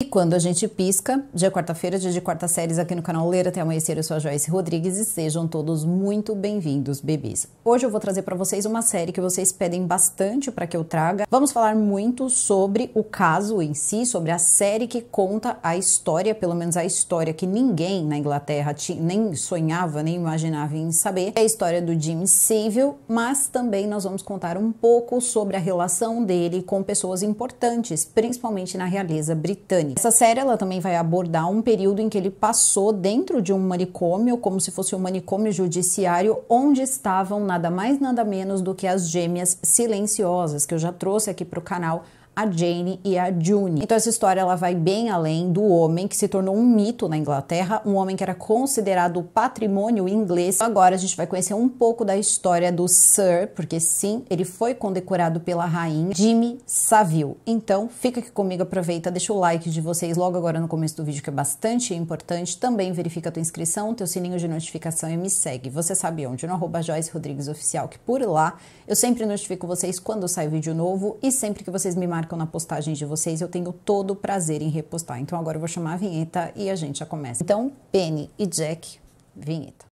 E quando a gente pisca, dia quarta-feira, dia de quarta séries aqui no canal Ler até amanhecer, eu sou a Joyce Rodrigues e sejam todos muito bem-vindos, bebês. Hoje eu vou trazer para vocês uma série que vocês pedem bastante para que eu traga. Vamos falar muito sobre o caso em si, sobre a série que conta a história, pelo menos a história que ninguém na Inglaterra tinha, nem sonhava, nem imaginava em saber. É a história do Jim Civil, mas também nós vamos contar um pouco sobre a relação dele com pessoas importantes, principalmente na realeza britânica. Essa série ela também vai abordar um período em que ele passou dentro de um manicômio, como se fosse um manicômio judiciário, onde estavam nada mais nada menos do que as gêmeas silenciosas, que eu já trouxe aqui para o canal a Jane e a June. Então essa história ela vai bem além do homem que se tornou um mito na Inglaterra, um homem que era considerado patrimônio inglês. Agora a gente vai conhecer um pouco da história do Sir, porque sim, ele foi condecorado pela rainha Jimmy Savile. Então fica aqui comigo, aproveita, deixa o like de vocês logo agora no começo do vídeo que é bastante importante. Também verifica a tua inscrição, teu sininho de notificação e me segue. Você sabe onde? No arroba Joyce Rodrigues Oficial, que por lá eu sempre notifico vocês quando sai vídeo novo e sempre que vocês me marcam marcam na postagem de vocês, eu tenho todo o prazer em repostar. Então agora eu vou chamar a vinheta e a gente já começa. Então, Penny e Jack, vinheta.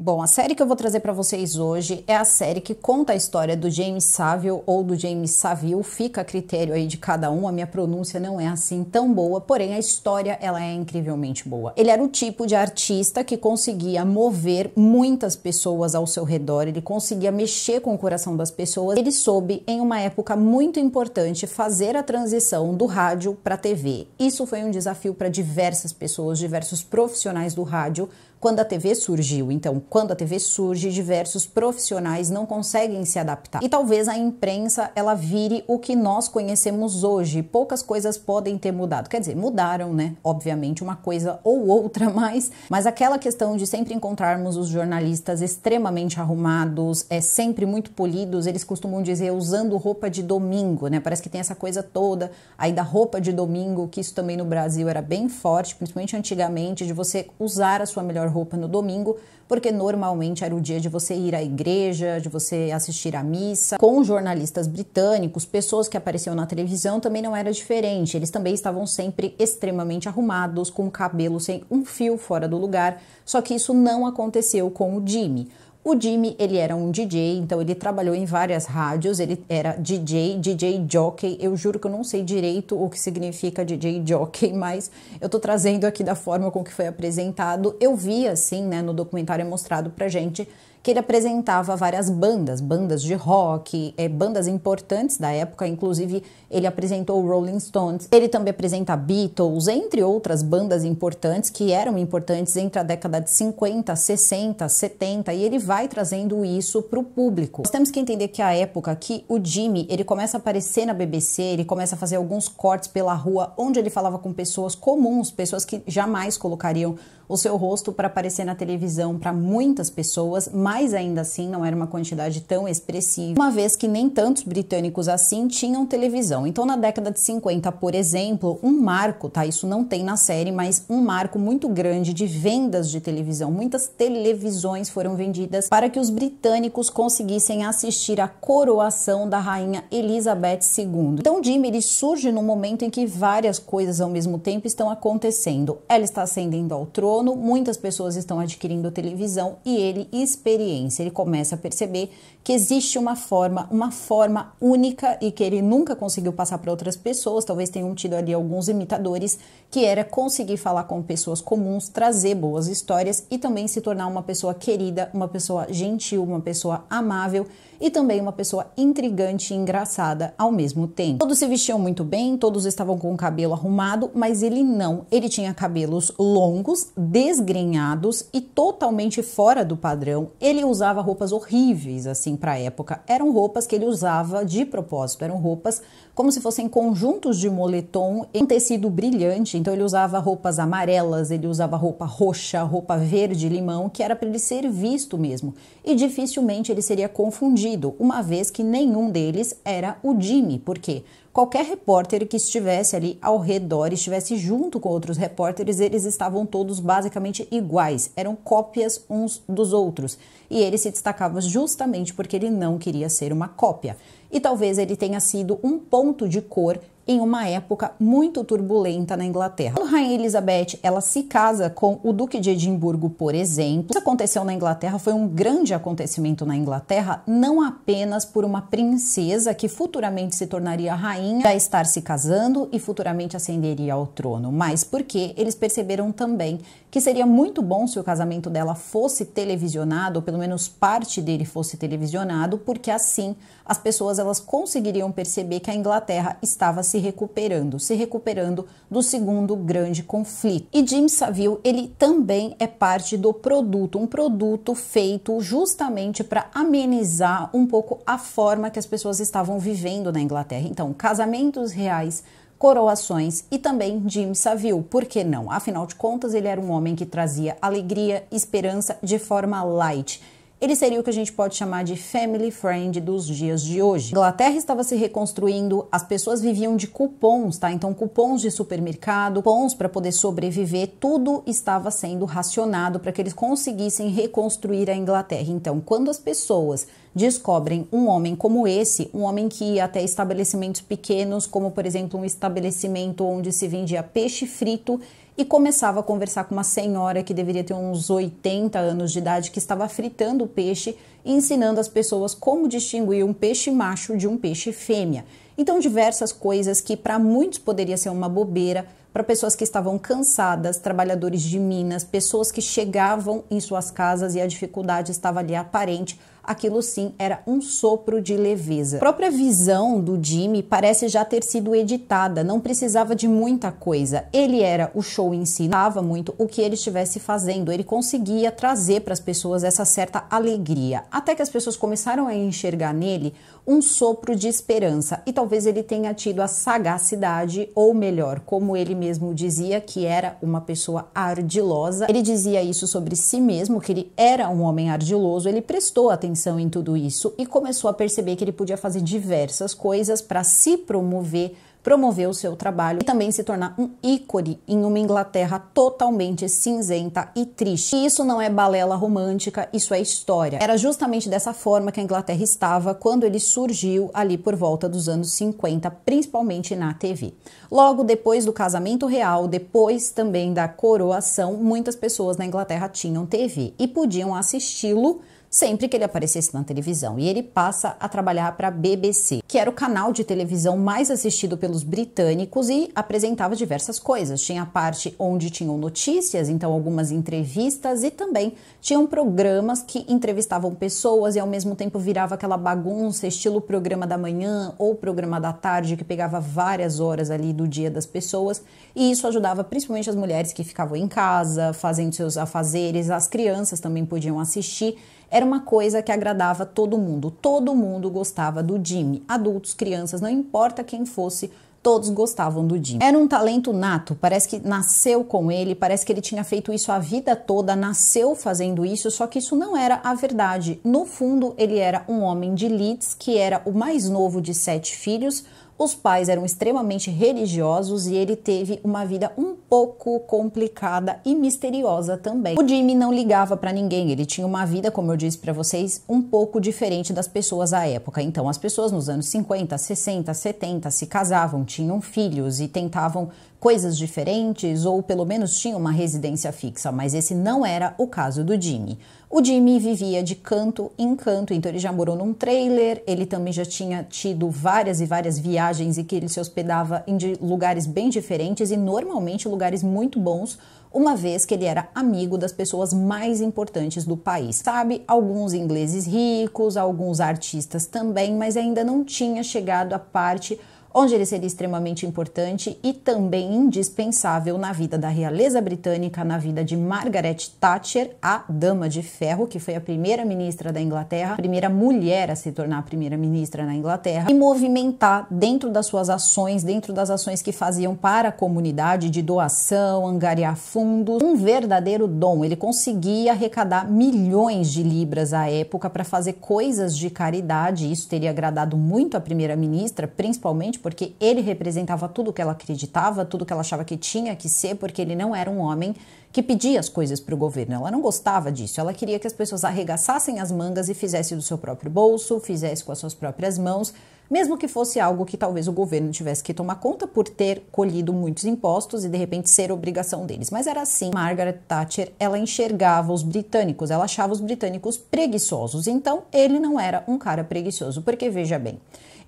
Bom, a série que eu vou trazer para vocês hoje é a série que conta a história do James Saville ou do James Saville, fica a critério aí de cada um, a minha pronúncia não é assim tão boa, porém a história ela é incrivelmente boa. Ele era o tipo de artista que conseguia mover muitas pessoas ao seu redor, ele conseguia mexer com o coração das pessoas. Ele soube em uma época muito importante fazer a transição do rádio para TV. Isso foi um desafio para diversas pessoas, diversos profissionais do rádio quando a TV surgiu, então, quando a TV surge, diversos profissionais não conseguem se adaptar. E talvez a imprensa ela vire o que nós conhecemos hoje. Poucas coisas podem ter mudado. Quer dizer, mudaram, né? Obviamente, uma coisa ou outra mais, mas aquela questão de sempre encontrarmos os jornalistas extremamente arrumados, é sempre muito polidos, eles costumam dizer usando roupa de domingo, né? Parece que tem essa coisa toda aí da roupa de domingo, que isso também no Brasil era bem forte, principalmente antigamente, de você usar a sua melhor melhor roupa no domingo, porque normalmente era o dia de você ir à igreja, de você assistir à missa. Com jornalistas britânicos, pessoas que apareciam na televisão também não era diferente. Eles também estavam sempre extremamente arrumados, com o cabelo sem um fio fora do lugar, só que isso não aconteceu com o Jimmy. O Jimmy, ele era um DJ, então ele trabalhou em várias rádios, ele era DJ, DJ jockey. Eu juro que eu não sei direito o que significa DJ jockey, mas eu tô trazendo aqui da forma com que foi apresentado. Eu vi assim, né, no documentário é mostrado pra gente que ele apresentava várias bandas, bandas de rock, é, bandas importantes da época, inclusive ele apresentou Rolling Stones, ele também apresenta Beatles, entre outras bandas importantes que eram importantes entre a década de 50, 60, 70, e ele vai trazendo isso para o público. Nós temos que entender que a época que o Jimmy ele começa a aparecer na BBC, ele começa a fazer alguns cortes pela rua onde ele falava com pessoas comuns, pessoas que jamais colocariam o seu rosto para aparecer na televisão para muitas pessoas, mas ainda assim não era uma quantidade tão expressiva, uma vez que nem tantos britânicos assim tinham televisão. Então, na década de 50, por exemplo, um marco, tá? Isso não tem na série, mas um marco muito grande de vendas de televisão. Muitas televisões foram vendidas para que os britânicos conseguissem assistir à coroação da rainha Elizabeth II. Então, Jimmy ele surge num momento em que várias coisas ao mesmo tempo estão acontecendo. Ela está ascendendo ao trono sono, muitas pessoas estão adquirindo televisão e ele experiência. Ele começa a perceber que existe uma forma, uma forma única e que ele nunca conseguiu passar para outras pessoas. Talvez tenham tido ali alguns imitadores, que era conseguir falar com pessoas comuns, trazer boas histórias e também se tornar uma pessoa querida, uma pessoa gentil, uma pessoa amável e também uma pessoa intrigante e engraçada ao mesmo tempo. Todos se vestiam muito bem, todos estavam com o cabelo arrumado, mas ele não. Ele tinha cabelos longos, desgrenhados e totalmente fora do padrão. Ele usava roupas horríveis assim para a época. Eram roupas que ele usava de propósito, eram roupas como se fossem conjuntos de moletom em tecido brilhante. Então ele usava roupas amarelas, ele usava roupa roxa, roupa verde, limão, que era para ele ser visto mesmo. E dificilmente ele seria confundido, uma vez que nenhum deles era o Jimmy, porque qualquer repórter que estivesse ali ao redor, estivesse junto com outros repórteres, eles estavam todos basicamente iguais, eram cópias uns dos outros. E ele se destacava justamente porque ele não queria ser uma cópia e talvez ele tenha sido um ponto de cor em uma época muito turbulenta na Inglaterra. Quando Rainha Elizabeth ela se casa com o Duque de Edimburgo, por exemplo, isso aconteceu na Inglaterra, foi um grande acontecimento na Inglaterra, não apenas por uma princesa que futuramente se tornaria rainha, a estar se casando e futuramente ascenderia ao trono, mas porque eles perceberam também que seria muito bom se o casamento dela fosse televisionado, ou pelo menos parte dele fosse televisionado, porque assim as pessoas elas conseguiriam perceber que a Inglaterra estava se se recuperando, se recuperando do segundo grande conflito. E Jim Saville, ele também é parte do produto, um produto feito justamente para amenizar um pouco a forma que as pessoas estavam vivendo na Inglaterra. Então, casamentos reais, coroações e também Jim Saville, por que não? Afinal de contas, ele era um homem que trazia alegria, esperança de forma light ele seria o que a gente pode chamar de family friend dos dias de hoje. Inglaterra estava se reconstruindo, as pessoas viviam de cupons, tá? Então, cupons de supermercado, cupons para poder sobreviver, tudo estava sendo racionado para que eles conseguissem reconstruir a Inglaterra. Então, quando as pessoas descobrem um homem como esse, um homem que ia até estabelecimentos pequenos, como por exemplo um estabelecimento onde se vendia peixe frito e começava a conversar com uma senhora que deveria ter uns 80 anos de idade que estava fritando o peixe e ensinando as pessoas como distinguir um peixe macho de um peixe fêmea. Então, diversas coisas que para muitos poderia ser uma bobeira, para pessoas que estavam cansadas, trabalhadores de minas, pessoas que chegavam em suas casas e a dificuldade estava ali aparente aquilo sim era um sopro de leveza. A própria visão do Jimmy parece já ter sido editada, não precisava de muita coisa. Ele era o show em si, dava muito o que ele estivesse fazendo, ele conseguia trazer para as pessoas essa certa alegria. Até que as pessoas começaram a enxergar nele um sopro de esperança e talvez ele tenha tido a sagacidade, ou melhor, como ele mesmo dizia, que era uma pessoa ardilosa. Ele dizia isso sobre si mesmo, que ele era um homem ardiloso, ele prestou atenção em tudo isso e começou a perceber que ele podia fazer diversas coisas para se promover promover o seu trabalho e também se tornar um ícone em uma Inglaterra totalmente cinzenta e triste. E isso não é balela romântica, isso é história. Era justamente dessa forma que a Inglaterra estava quando ele surgiu ali por volta dos anos 50, principalmente na TV. Logo depois do casamento real, depois também da coroação, muitas pessoas na Inglaterra tinham TV e podiam assisti-lo sempre que ele aparecesse na televisão. E ele passa a trabalhar para a BBC, que era o canal de televisão mais assistido pelos britânicos e apresentava diversas coisas. Tinha a parte onde tinham notícias, então algumas entrevistas e também tinham programas que entrevistavam pessoas e ao mesmo tempo virava aquela bagunça, estilo programa da manhã ou programa da tarde que pegava várias horas ali do dia das pessoas, e isso ajudava principalmente as mulheres que ficavam em casa, fazendo seus afazeres, as crianças também podiam assistir. Era uma coisa que agradava todo mundo. Todo mundo gostava do Jimmy. Adultos, crianças, não importa quem fosse, todos gostavam do Jim. Era um talento nato, parece que nasceu com ele, parece que ele tinha feito isso a vida toda, nasceu fazendo isso, só que isso não era a verdade. No fundo, ele era um homem de Leeds, que era o mais novo de sete filhos, os pais eram extremamente religiosos e ele teve uma vida um pouco complicada e misteriosa também. O Jimmy não ligava para ninguém, ele tinha uma vida, como eu disse para vocês, um pouco diferente das pessoas à época. Então, as pessoas nos anos 50, 60, 70 se casavam, tinham filhos e tentavam coisas diferentes ou pelo menos tinha uma residência fixa, mas esse não era o caso do Jimmy. O Jimmy vivia de canto em canto, então ele já morou num trailer, ele também já tinha tido várias e várias viagens e que ele se hospedava em lugares bem diferentes e normalmente lugares muito bons, uma vez que ele era amigo das pessoas mais importantes do país. Sabe, alguns ingleses ricos, alguns artistas também, mas ainda não tinha chegado à parte onde ele seria extremamente importante e também indispensável na vida da realeza britânica, na vida de Margaret Thatcher, a dama de ferro, que foi a primeira ministra da Inglaterra, a primeira mulher a se tornar a primeira ministra na Inglaterra, e movimentar dentro das suas ações, dentro das ações que faziam para a comunidade de doação, angariar fundos, um verdadeiro dom. Ele conseguia arrecadar milhões de libras à época para fazer coisas de caridade. Isso teria agradado muito a primeira ministra, principalmente porque ele representava tudo que ela acreditava, tudo que ela achava que tinha que ser, porque ele não era um homem que pedia as coisas para o governo. Ela não gostava disso. Ela queria que as pessoas arregaçassem as mangas e fizesse do seu próprio bolso, fizesse com as suas próprias mãos, mesmo que fosse algo que talvez o governo tivesse que tomar conta por ter colhido muitos impostos e de repente ser obrigação deles. Mas era assim. Margaret Thatcher, ela enxergava os britânicos, ela achava os britânicos preguiçosos. Então, ele não era um cara preguiçoso, porque veja bem,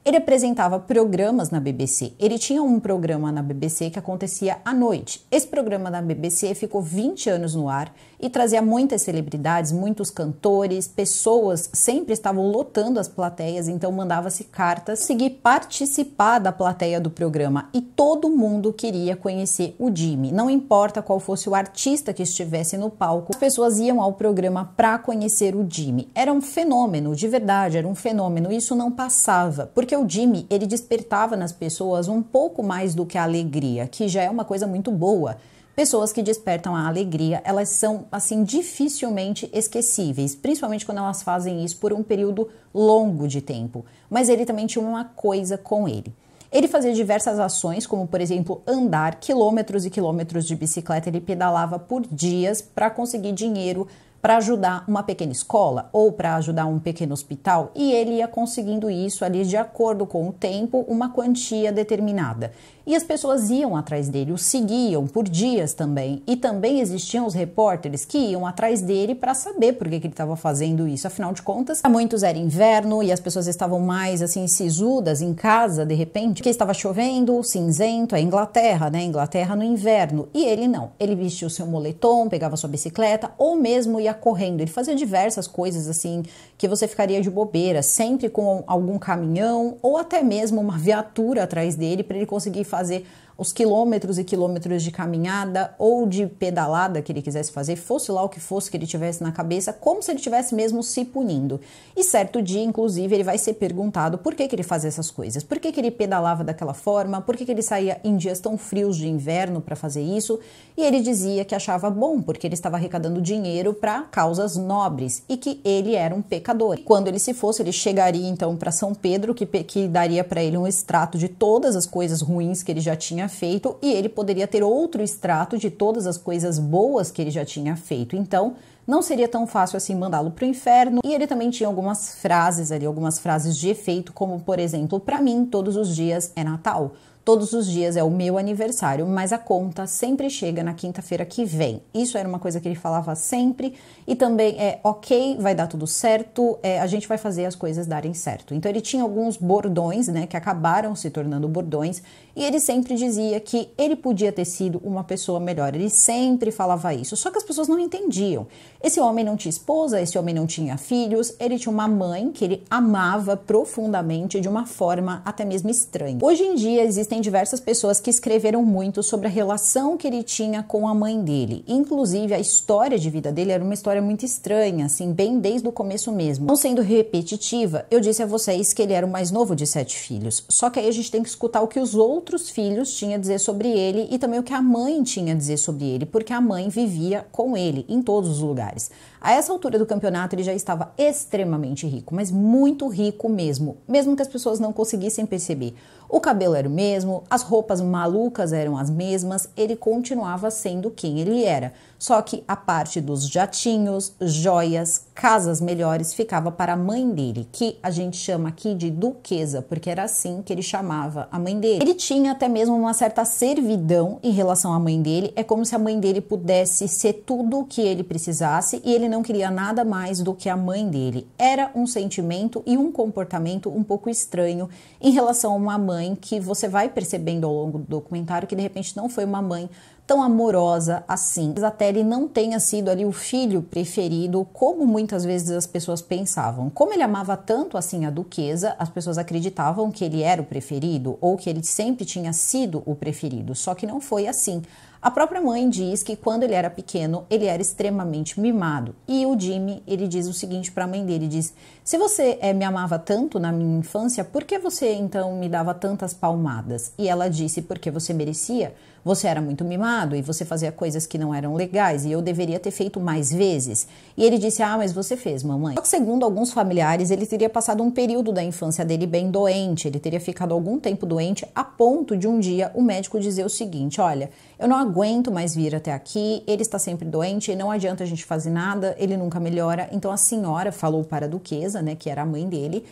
ele apresentava programas na BBC. Ele tinha um programa na BBC que acontecia à noite. Esse programa na BBC ficou 20 anos no ar e trazia muitas celebridades, muitos cantores, pessoas sempre estavam lotando as plateias, então mandava-se cartas seguir participar da plateia do programa e todo mundo queria conhecer o Jimmy. Não importa qual fosse o artista que estivesse no palco, as pessoas iam ao programa para conhecer o Jimmy. Era um fenômeno, de verdade, era um fenômeno. Isso não passava, porque porque o Jimmy, ele despertava nas pessoas um pouco mais do que a alegria, que já é uma coisa muito boa. Pessoas que despertam a alegria, elas são assim dificilmente esquecíveis, principalmente quando elas fazem isso por um período longo de tempo. Mas ele também tinha uma coisa com ele. Ele fazia diversas ações, como por exemplo andar quilômetros e quilômetros de bicicleta, ele pedalava por dias para conseguir dinheiro para ajudar uma pequena escola ou para ajudar um pequeno hospital, e ele ia conseguindo isso ali de acordo com o tempo, uma quantia determinada. E as pessoas iam atrás dele, o seguiam por dias também. E também existiam os repórteres que iam atrás dele para saber por que, que ele estava fazendo isso. Afinal de contas, para muitos era inverno e as pessoas estavam mais assim sisudas em casa de repente, porque estava chovendo, cinzento, é Inglaterra, né? Inglaterra no inverno. E ele não. Ele vestia o seu moletom, pegava sua bicicleta ou mesmo ia correndo. Ele fazia diversas coisas assim que você ficaria de bobeira, sempre com algum caminhão ou até mesmo uma viatura atrás dele para ele conseguir fazer fazer os quilômetros e quilômetros de caminhada ou de pedalada que ele quisesse fazer, fosse lá o que fosse que ele tivesse na cabeça, como se ele tivesse mesmo se punindo. E certo dia, inclusive, ele vai ser perguntado por que, que ele fazia essas coisas, por que, que ele pedalava daquela forma, por que, que ele saía em dias tão frios de inverno para fazer isso, e ele dizia que achava bom, porque ele estava arrecadando dinheiro para causas nobres e que ele era um pecador. E quando ele se fosse, ele chegaria então para São Pedro, que, que daria para ele um extrato de todas as coisas ruins que ele já tinha feito e ele poderia ter outro extrato de todas as coisas boas que ele já tinha feito. Então, não seria tão fácil assim mandá-lo para o inferno. E ele também tinha algumas frases ali, algumas frases de efeito, como por exemplo, para mim todos os dias é Natal. Todos os dias é o meu aniversário, mas a conta sempre chega na quinta-feira que vem. Isso era uma coisa que ele falava sempre. E também é ok, vai dar tudo certo, é, a gente vai fazer as coisas darem certo. Então ele tinha alguns bordões, né, que acabaram se tornando bordões e ele sempre dizia que ele podia ter sido uma pessoa melhor. Ele sempre falava isso, só que as pessoas não entendiam. Esse homem não tinha esposa, esse homem não tinha filhos, ele tinha uma mãe que ele amava profundamente de uma forma até mesmo estranha. Hoje em dia existem diversas pessoas que escreveram muito sobre a relação que ele tinha com a mãe dele. Inclusive a história de vida dele era uma história muito estranha, assim, bem desde o começo mesmo. Não sendo repetitiva, eu disse a vocês que ele era o mais novo de sete filhos. Só que aí a gente tem que escutar o que os outros outros filhos tinha a dizer sobre ele e também o que a mãe tinha a dizer sobre ele, porque a mãe vivia com ele em todos os lugares. A essa altura do campeonato ele já estava extremamente rico, mas muito rico mesmo, mesmo que as pessoas não conseguissem perceber. O cabelo era o mesmo, as roupas malucas eram as mesmas, ele continuava sendo quem ele era. Só que a parte dos jatinhos, joias, casas melhores ficava para a mãe dele, que a gente chama aqui de duquesa, porque era assim que ele chamava a mãe dele. Ele tinha até mesmo uma certa servidão em relação à mãe dele, é como se a mãe dele pudesse ser tudo o que ele precisasse e ele não queria nada mais do que a mãe dele. Era um sentimento e um comportamento um pouco estranho em relação a uma mãe que você vai percebendo ao longo do documentário que de repente não foi uma mãe tão amorosa assim. até ele não tenha sido ali o filho preferido, como muitas vezes as pessoas pensavam. Como ele amava tanto assim a duquesa, as pessoas acreditavam que ele era o preferido ou que ele sempre tinha sido o preferido, só que não foi assim. A própria mãe diz que quando ele era pequeno, ele era extremamente mimado. E o Jimmy, ele diz o seguinte para a mãe dele, diz: "Se você é, me amava tanto na minha infância, por que você então me dava tantas palmadas?" E ela disse: "Porque você merecia." Você era muito mimado e você fazia coisas que não eram legais e eu deveria ter feito mais vezes. E ele disse: Ah, mas você fez, mamãe. Só que, segundo alguns familiares, ele teria passado um período da infância dele bem doente, ele teria ficado algum tempo doente a ponto de um dia o médico dizer o seguinte: Olha, eu não aguento mais vir até aqui, ele está sempre doente, não adianta a gente fazer nada, ele nunca melhora. Então a senhora falou para a duquesa, né, que era a mãe dele,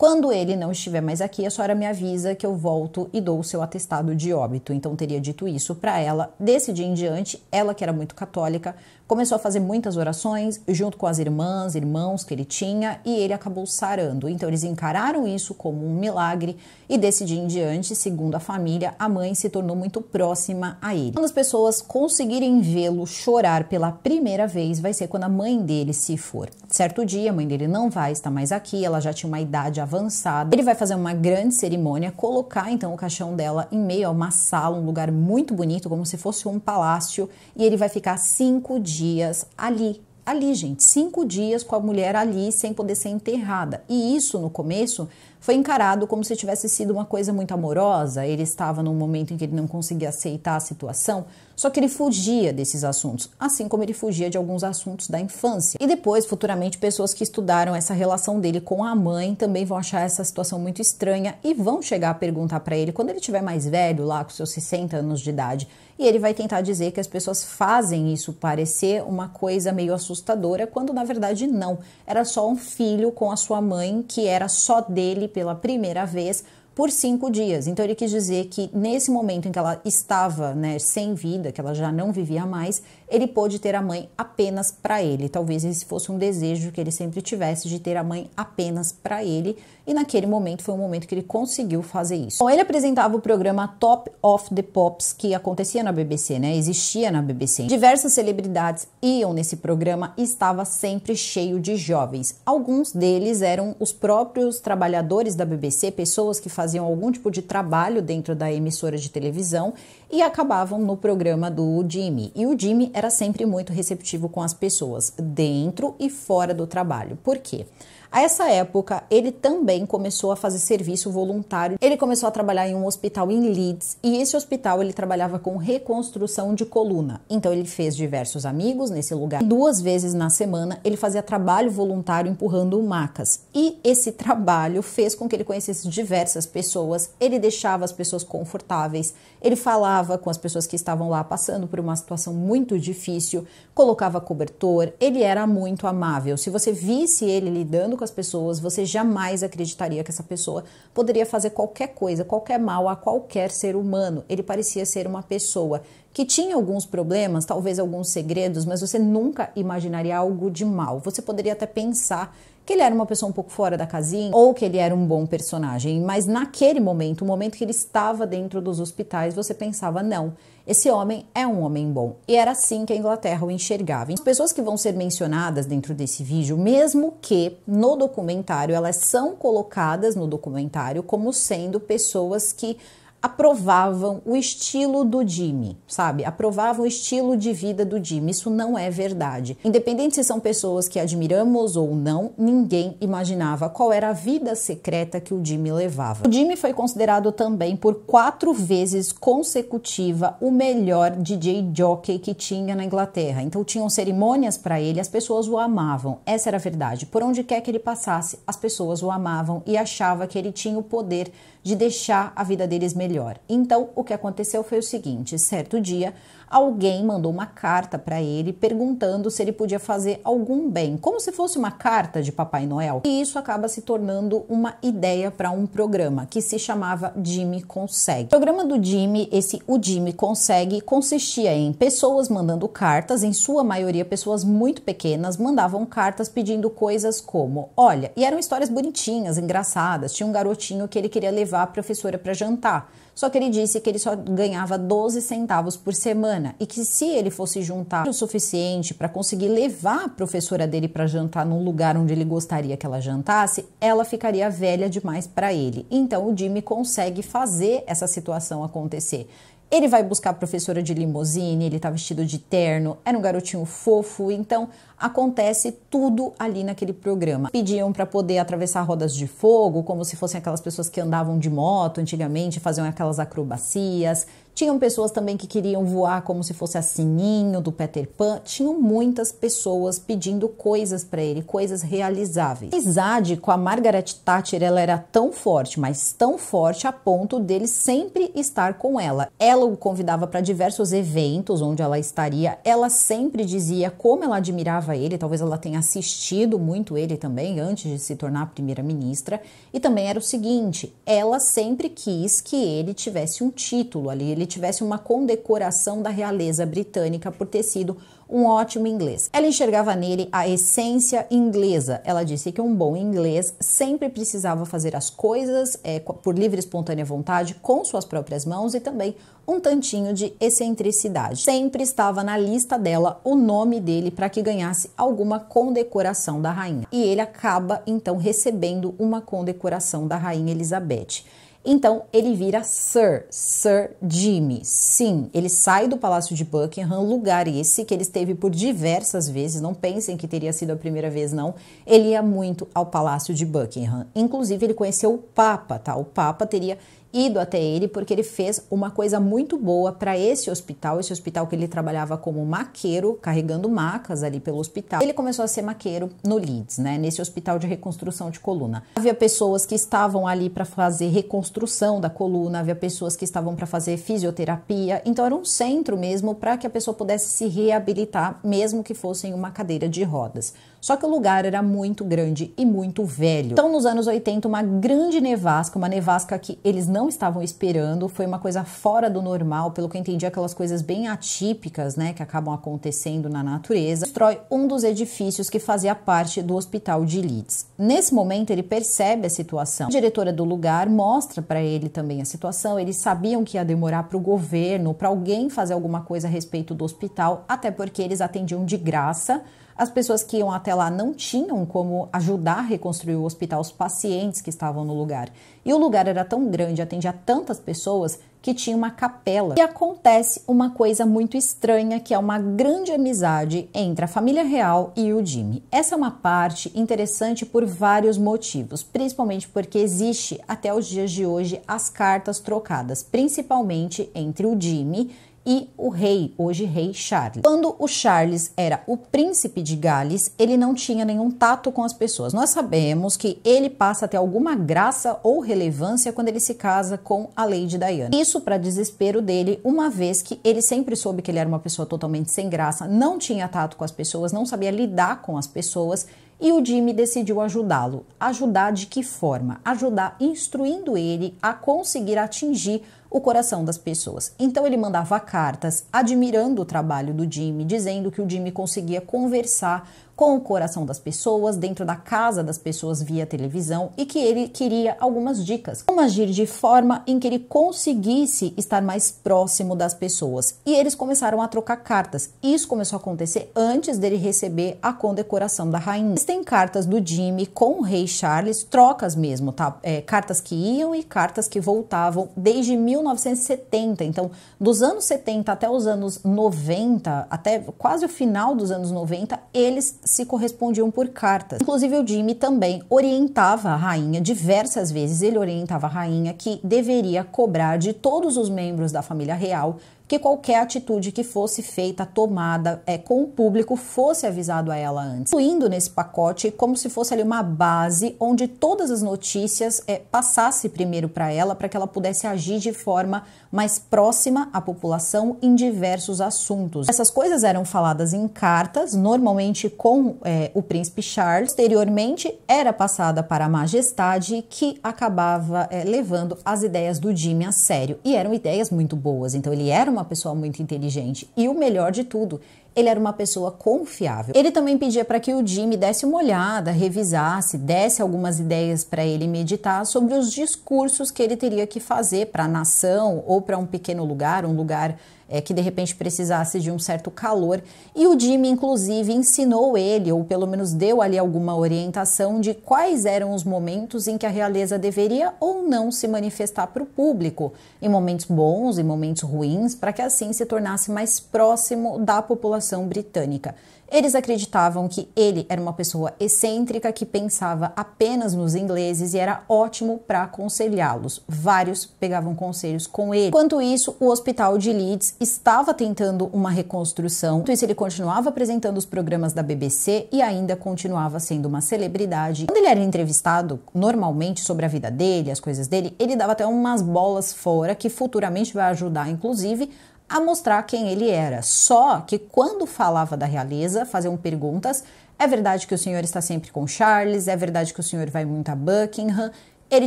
quando ele não estiver mais aqui, a senhora me avisa que eu volto e dou o seu atestado de óbito. Então teria dito isso para ela. Desse dia em diante, ela que era muito católica, começou a fazer muitas orações junto com as irmãs, irmãos que ele tinha e ele acabou sarando. Então eles encararam isso como um milagre e desse dia em diante, segundo a família, a mãe se tornou muito próxima a ele. Quando as pessoas conseguirem vê-lo chorar pela primeira vez, vai ser quando a mãe dele se for. Certo dia, a mãe dele não vai estar mais aqui, ela já tinha uma idade avançada. Ele vai fazer uma grande cerimônia, colocar então o caixão dela em meio a uma sala, um lugar muito bonito, como se fosse um palácio, e ele vai ficar cinco dias ali ali, gente, cinco dias com a mulher ali sem poder ser enterrada. E isso no começo foi encarado como se tivesse sido uma coisa muito amorosa. Ele estava num momento em que ele não conseguia aceitar a situação, só que ele fugia desses assuntos, assim como ele fugia de alguns assuntos da infância. E depois, futuramente, pessoas que estudaram essa relação dele com a mãe também vão achar essa situação muito estranha e vão chegar a perguntar para ele quando ele tiver mais velho, lá com seus 60 anos de idade, e ele vai tentar dizer que as pessoas fazem isso parecer uma coisa meio assustadora, quando na verdade não. Era só um filho com a sua mãe que era só dele pela primeira vez por cinco dias. Então ele quis dizer que nesse momento em que ela estava né, sem vida, que ela já não vivia mais, ele pôde ter a mãe apenas para ele. Talvez esse fosse um desejo que ele sempre tivesse de ter a mãe apenas para ele, e naquele momento foi o momento que ele conseguiu fazer isso. Bom, ele apresentava o programa Top of the Pops que acontecia na BBC, né? Existia na BBC. Diversas celebridades iam nesse programa e estava sempre cheio de jovens. Alguns deles eram os próprios trabalhadores da BBC, pessoas que faziam algum tipo de trabalho dentro da emissora de televisão e acabavam no programa do Jimmy. E o Jimmy era sempre muito receptivo com as pessoas, dentro e fora do trabalho. Por quê? A essa época, ele também começou a fazer serviço voluntário. Ele começou a trabalhar em um hospital em Leeds e esse hospital ele trabalhava com reconstrução de coluna. Então ele fez diversos amigos nesse lugar. Duas vezes na semana ele fazia trabalho voluntário empurrando macas. E esse trabalho fez com que ele conhecesse diversas pessoas, ele deixava as pessoas confortáveis, ele falava com as pessoas que estavam lá passando por uma situação muito difícil, colocava cobertor, ele era muito amável. Se você visse ele lidando com as pessoas, você jamais acreditaria que essa pessoa poderia fazer qualquer coisa, qualquer mal a qualquer ser humano. Ele parecia ser uma pessoa que tinha alguns problemas, talvez alguns segredos, mas você nunca imaginaria algo de mal. Você poderia até pensar que ele era uma pessoa um pouco fora da casinha ou que ele era um bom personagem, mas naquele momento, o momento que ele estava dentro dos hospitais, você pensava não esse homem é um homem bom. E era assim que a Inglaterra o enxergava. As pessoas que vão ser mencionadas dentro desse vídeo, mesmo que no documentário, elas são colocadas no documentário como sendo pessoas que aprovavam o estilo do Jimmy, sabe? Aprovavam o estilo de vida do Jimmy. Isso não é verdade. Independente se são pessoas que admiramos ou não, ninguém imaginava qual era a vida secreta que o Jimmy levava. O Jimmy foi considerado também por quatro vezes consecutiva o melhor DJ jockey que tinha na Inglaterra. Então tinham cerimônias para ele, as pessoas o amavam. Essa era a verdade. Por onde quer que ele passasse, as pessoas o amavam e achavam que ele tinha o poder de deixar a vida deles melhor. Então, o que aconteceu foi o seguinte: certo dia, alguém mandou uma carta para ele perguntando se ele podia fazer algum bem, como se fosse uma carta de Papai Noel. E isso acaba se tornando uma ideia para um programa que se chamava Jimmy Consegue. O programa do Jimmy, esse O Jimmy Consegue, consistia em pessoas mandando cartas, em sua maioria pessoas muito pequenas, mandavam cartas pedindo coisas como: olha, e eram histórias bonitinhas, engraçadas. Tinha um garotinho que ele queria levar levar a professora para jantar. Só que ele disse que ele só ganhava 12 centavos por semana e que se ele fosse juntar o suficiente para conseguir levar a professora dele para jantar num lugar onde ele gostaria que ela jantasse, ela ficaria velha demais para ele. Então o Jimmy consegue fazer essa situação acontecer. Ele vai buscar a professora de limusine, ele tá vestido de terno, era um garotinho fofo, então acontece tudo ali naquele programa. Pediam para poder atravessar rodas de fogo, como se fossem aquelas pessoas que andavam de moto antigamente, faziam aquelas acrobacias. Tinham pessoas também que queriam voar como se fosse a sininho do Peter Pan. Tinham muitas pessoas pedindo coisas para ele, coisas realizáveis. A amizade com a Margaret Thatcher, ela era tão forte, mas tão forte a ponto dele sempre estar com ela. Ela o convidava para diversos eventos onde ela estaria. Ela sempre dizia como ela admirava ele, talvez ela tenha assistido muito ele também antes de se tornar primeira-ministra, e também era o seguinte: ela sempre quis que ele tivesse um título ali, ele tivesse uma condecoração da realeza britânica por ter sido um ótimo inglês. Ela enxergava nele a essência inglesa. Ela disse que um bom inglês sempre precisava fazer as coisas é, por livre e espontânea vontade, com suas próprias mãos e também um tantinho de excentricidade. Sempre estava na lista dela o nome dele para que ganhasse alguma condecoração da rainha. E ele acaba então recebendo uma condecoração da rainha Elizabeth. Então ele vira Sir, Sir Jimmy. Sim, ele sai do Palácio de Buckingham, lugar esse que ele esteve por diversas vezes, não pensem que teria sido a primeira vez, não. Ele ia muito ao Palácio de Buckingham. Inclusive, ele conheceu o Papa, tá? O Papa teria ido até ele porque ele fez uma coisa muito boa para esse hospital, esse hospital que ele trabalhava como maqueiro, carregando macas ali pelo hospital. Ele começou a ser maqueiro no Leeds, né, nesse hospital de reconstrução de coluna. Havia pessoas que estavam ali para fazer reconstrução da coluna, havia pessoas que estavam para fazer fisioterapia, então era um centro mesmo para que a pessoa pudesse se reabilitar, mesmo que fosse em uma cadeira de rodas. Só que o lugar era muito grande e muito velho. Então, nos anos 80, uma grande nevasca, uma nevasca que eles não estavam esperando, foi uma coisa fora do normal, pelo que eu entendi, aquelas coisas bem atípicas, né, que acabam acontecendo na natureza, destrói um dos edifícios que fazia parte do hospital de Leeds. Nesse momento, ele percebe a situação. A diretora do lugar mostra para ele também a situação. Eles sabiam que ia demorar para o governo, para alguém fazer alguma coisa a respeito do hospital, até porque eles atendiam de graça as pessoas que iam até lá não tinham como ajudar a reconstruir o hospital, os pacientes que estavam no lugar. E o lugar era tão grande, atendia tantas pessoas que tinha uma capela. E acontece uma coisa muito estranha, que é uma grande amizade entre a família real e o Jimmy. Essa é uma parte interessante por vários motivos, principalmente porque existe até os dias de hoje as cartas trocadas, principalmente entre o Jimmy e o rei, hoje rei Charles. Quando o Charles era o príncipe de Gales, ele não tinha nenhum tato com as pessoas. Nós sabemos que ele passa a ter alguma graça ou relevância quando ele se casa com a Lady Diana. Isso para desespero dele, uma vez que ele sempre soube que ele era uma pessoa totalmente sem graça, não tinha tato com as pessoas, não sabia lidar com as pessoas e o Jimmy decidiu ajudá-lo. Ajudar de que forma? Ajudar instruindo ele a conseguir atingir o coração das pessoas. Então ele mandava cartas admirando o trabalho do Jimmy, dizendo que o Jimmy conseguia conversar com o coração das pessoas, dentro da casa das pessoas via televisão e que ele queria algumas dicas. Como agir de forma em que ele conseguisse estar mais próximo das pessoas. E eles começaram a trocar cartas. Isso começou a acontecer antes dele receber a condecoração da rainha. Existem cartas do Jimmy com o rei Charles, trocas mesmo, tá? É, cartas que iam e cartas que voltavam desde 19 1970. Então, dos anos 70 até os anos 90, até quase o final dos anos 90, eles se correspondiam por cartas. Inclusive, o Jimmy também orientava a rainha diversas vezes. Ele orientava a rainha que deveria cobrar de todos os membros da família real que qualquer atitude que fosse feita, tomada é, com o público, fosse avisado a ela antes. Incluindo nesse pacote como se fosse ali uma base onde todas as notícias é, passasse primeiro para ela, para que ela pudesse agir de forma mais próxima à população em diversos assuntos. Essas coisas eram faladas em cartas, normalmente com é, o príncipe Charles. Posteriormente, era passada para a majestade, que acabava é, levando as ideias do Jimmy a sério. E eram ideias muito boas, então ele era uma uma pessoa muito inteligente e o melhor de tudo, ele era uma pessoa confiável. Ele também pedia para que o Jimmy desse uma olhada, revisasse, desse algumas ideias para ele meditar sobre os discursos que ele teria que fazer para a nação ou para um pequeno lugar, um lugar é, que de repente precisasse de um certo calor. E o Jimmy, inclusive, ensinou ele, ou pelo menos deu ali alguma orientação de quais eram os momentos em que a realeza deveria ou não se manifestar para o público, em momentos bons e momentos ruins, para que assim se tornasse mais próximo da população britânica. Eles acreditavam que ele era uma pessoa excêntrica que pensava apenas nos ingleses e era ótimo para aconselhá-los. Vários pegavam conselhos com ele. Enquanto isso, o hospital de Leeds estava tentando uma reconstrução. Enquanto isso, ele continuava apresentando os programas da BBC e ainda continuava sendo uma celebridade. Quando ele era entrevistado normalmente sobre a vida dele, as coisas dele, ele dava até umas bolas fora que futuramente vai ajudar, inclusive, a mostrar quem ele era. Só que quando falava da realeza, faziam perguntas. É verdade que o senhor está sempre com Charles? É verdade que o senhor vai muito a Buckingham? Ele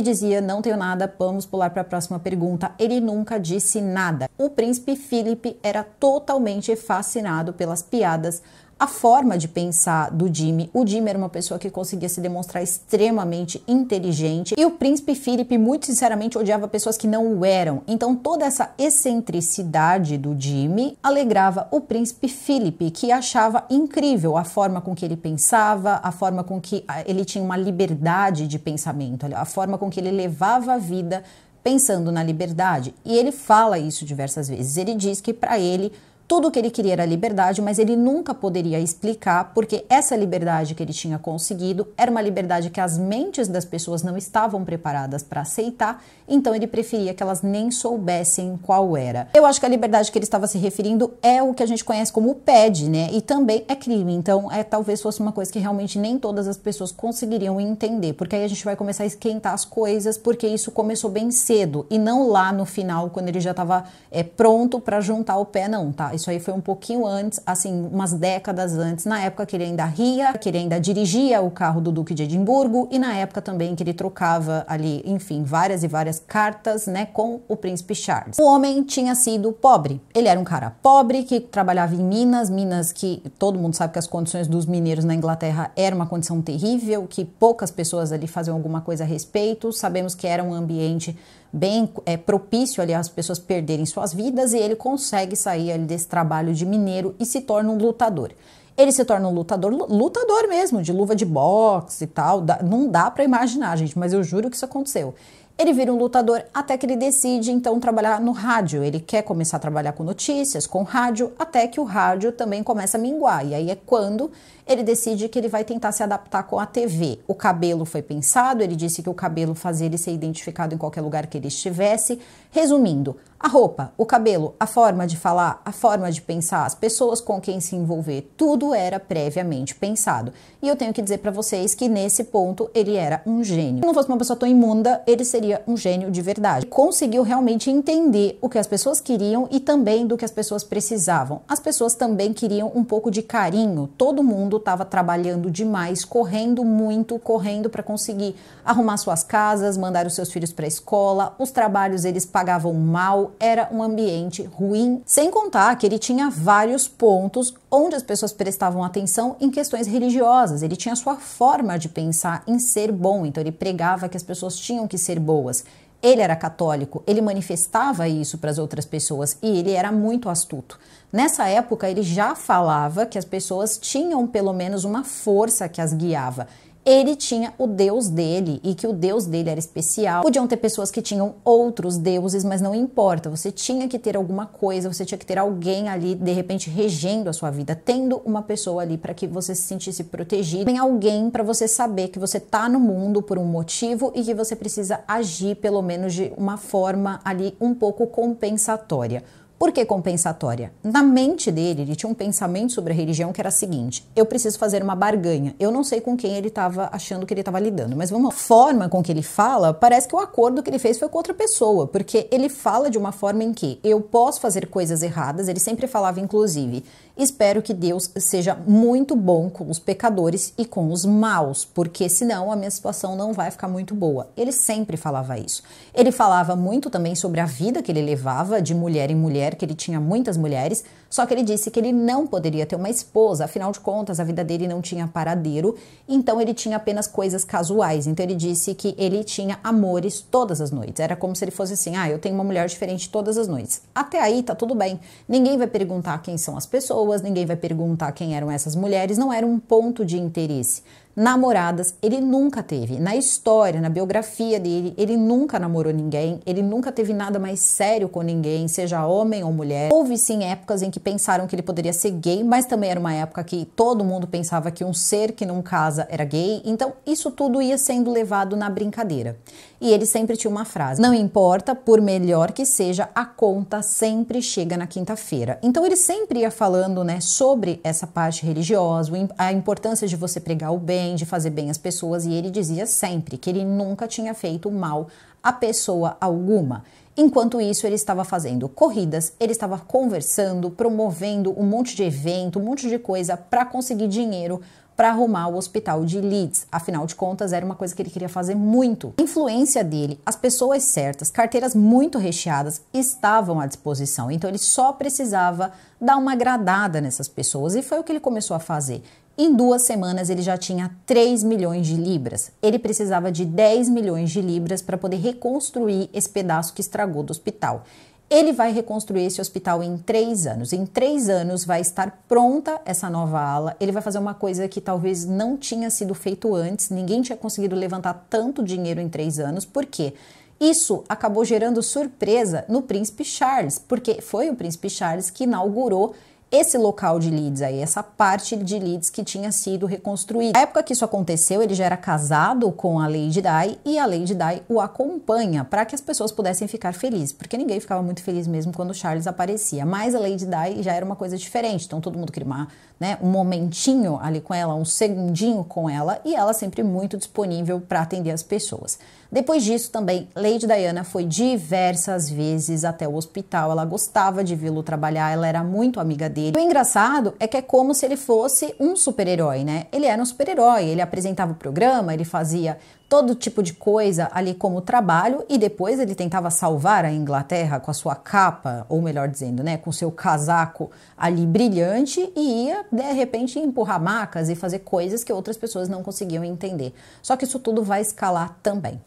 dizia: Não tenho nada, vamos pular para a próxima pergunta. Ele nunca disse nada. O príncipe Felipe era totalmente fascinado pelas piadas a forma de pensar do Jimmy. O Jimmy era uma pessoa que conseguia se demonstrar extremamente inteligente e o príncipe Philip, muito sinceramente, odiava pessoas que não o eram. Então, toda essa excentricidade do Jimmy alegrava o príncipe Philip, que achava incrível a forma com que ele pensava, a forma com que ah, ele tinha uma liberdade de pensamento, a forma com que ele levava a vida pensando na liberdade. E ele fala isso diversas vezes. Ele diz que para ele tudo o que ele queria era liberdade, mas ele nunca poderia explicar porque essa liberdade que ele tinha conseguido era uma liberdade que as mentes das pessoas não estavam preparadas para aceitar, então ele preferia que elas nem soubessem qual era. Eu acho que a liberdade que ele estava se referindo é o que a gente conhece como PED, né? E também é crime, então é talvez fosse uma coisa que realmente nem todas as pessoas conseguiriam entender, porque aí a gente vai começar a esquentar as coisas, porque isso começou bem cedo e não lá no final, quando ele já estava é, pronto para juntar o pé, não, tá? Isso aí foi um pouquinho antes, assim, umas décadas antes, na época que ele ainda ria, que ele ainda dirigia o carro do Duque de Edimburgo e na época também que ele trocava ali, enfim, várias e várias cartas, né, com o príncipe Charles. O homem tinha sido pobre. Ele era um cara pobre que trabalhava em minas, minas que todo mundo sabe que as condições dos mineiros na Inglaterra era uma condição terrível, que poucas pessoas ali faziam alguma coisa a respeito. Sabemos que era um ambiente bem é, propício ali às pessoas perderem suas vidas e ele consegue sair ali desse trabalho de mineiro e se torna um lutador. Ele se torna um lutador, lutador mesmo, de luva de boxe e tal. Dá, não dá para imaginar, gente, mas eu juro que isso aconteceu. Ele vira um lutador até que ele decide então trabalhar no rádio. Ele quer começar a trabalhar com notícias, com rádio, até que o rádio também começa a minguar. E aí é quando ele decide que ele vai tentar se adaptar com a TV. O cabelo foi pensado, ele disse que o cabelo fazia ele ser identificado em qualquer lugar que ele estivesse. Resumindo, a roupa, o cabelo, a forma de falar, a forma de pensar, as pessoas com quem se envolver, tudo era previamente pensado. E eu tenho que dizer para vocês que nesse ponto ele era um gênio. Se não fosse uma pessoa tão imunda, ele seria um gênio de verdade. conseguiu realmente entender o que as pessoas queriam e também do que as pessoas precisavam. As pessoas também queriam um pouco de carinho. Todo mundo estava trabalhando demais, correndo muito, correndo para conseguir arrumar suas casas, mandar os seus filhos para a escola. Os trabalhos eles pagavam mal, era um ambiente ruim, sem contar que ele tinha vários pontos onde as pessoas prestavam atenção em questões religiosas. Ele tinha sua forma de pensar em ser bom, então ele pregava que as pessoas tinham que ser boas. Ele era católico, ele manifestava isso para as outras pessoas e ele era muito astuto. Nessa época, ele já falava que as pessoas tinham pelo menos uma força que as guiava ele tinha o deus dele e que o deus dele era especial. Podiam ter pessoas que tinham outros deuses, mas não importa, você tinha que ter alguma coisa, você tinha que ter alguém ali de repente regendo a sua vida, tendo uma pessoa ali para que você se sentisse protegido, tem alguém para você saber que você tá no mundo por um motivo e que você precisa agir pelo menos de uma forma ali um pouco compensatória. Por que compensatória? Na mente dele, ele tinha um pensamento sobre a religião que era o seguinte: eu preciso fazer uma barganha. Eu não sei com quem ele estava achando que ele estava lidando, mas vamos. A forma com que ele fala, parece que o acordo que ele fez foi com outra pessoa, porque ele fala de uma forma em que eu posso fazer coisas erradas. Ele sempre falava, inclusive, Espero que Deus seja muito bom com os pecadores e com os maus, porque senão a minha situação não vai ficar muito boa. Ele sempre falava isso. Ele falava muito também sobre a vida que ele levava de mulher em mulher, que ele tinha muitas mulheres, só que ele disse que ele não poderia ter uma esposa, afinal de contas, a vida dele não tinha paradeiro, então ele tinha apenas coisas casuais. Então ele disse que ele tinha amores todas as noites. Era como se ele fosse assim: ah, eu tenho uma mulher diferente todas as noites. Até aí tá tudo bem. Ninguém vai perguntar quem são as pessoas pessoas, ninguém vai perguntar quem eram essas mulheres, não era um ponto de interesse. Namoradas ele nunca teve. Na história, na biografia dele, ele nunca namorou ninguém, ele nunca teve nada mais sério com ninguém, seja homem ou mulher. Houve sim épocas em que pensaram que ele poderia ser gay, mas também era uma época que todo mundo pensava que um ser que não casa era gay, então isso tudo ia sendo levado na brincadeira e ele sempre tinha uma frase: Não importa, por melhor que seja, a conta sempre chega na quinta-feira. Então ele sempre ia falando né, sobre essa parte religiosa, a importância de você pregar o bem, de fazer bem as pessoas, e ele dizia sempre que ele nunca tinha feito mal a pessoa alguma. Enquanto isso, ele estava fazendo corridas, ele estava conversando, promovendo um monte de evento, um monte de coisa para conseguir dinheiro para arrumar o hospital de Leeds. Afinal de contas, era uma coisa que ele queria fazer muito. Influência dele, as pessoas certas, carteiras muito recheadas estavam à disposição. Então ele só precisava dar uma agradada nessas pessoas e foi o que ele começou a fazer. Em duas semanas ele já tinha 3 milhões de libras. Ele precisava de 10 milhões de libras para poder reconstruir esse pedaço que estragou do hospital. Ele vai reconstruir esse hospital em três anos. Em três anos vai estar pronta essa nova ala. Ele vai fazer uma coisa que talvez não tinha sido feito antes. Ninguém tinha conseguido levantar tanto dinheiro em três anos. Por quê? Isso acabou gerando surpresa no príncipe Charles, porque foi o príncipe Charles que inaugurou esse local de Leeds aí, essa parte de Leeds que tinha sido reconstruída. Na época que isso aconteceu, ele já era casado com a Lady Di e a Lady Di o acompanha para que as pessoas pudessem ficar felizes, porque ninguém ficava muito feliz mesmo quando Charles aparecia, mas a Lady Di já era uma coisa diferente, então todo mundo queria uma, né, um momentinho ali com ela, um segundinho com ela e ela sempre muito disponível para atender as pessoas. Depois disso também, Lady Diana foi diversas vezes até o hospital, ela gostava de vê-lo trabalhar, ela era muito amiga dele, o engraçado é que é como se ele fosse um super-herói, né? Ele era um super-herói, ele apresentava o programa, ele fazia todo tipo de coisa ali como trabalho e depois ele tentava salvar a Inglaterra com a sua capa, ou melhor dizendo, né, com seu casaco ali brilhante e ia de repente empurrar macas e fazer coisas que outras pessoas não conseguiam entender. Só que isso tudo vai escalar também.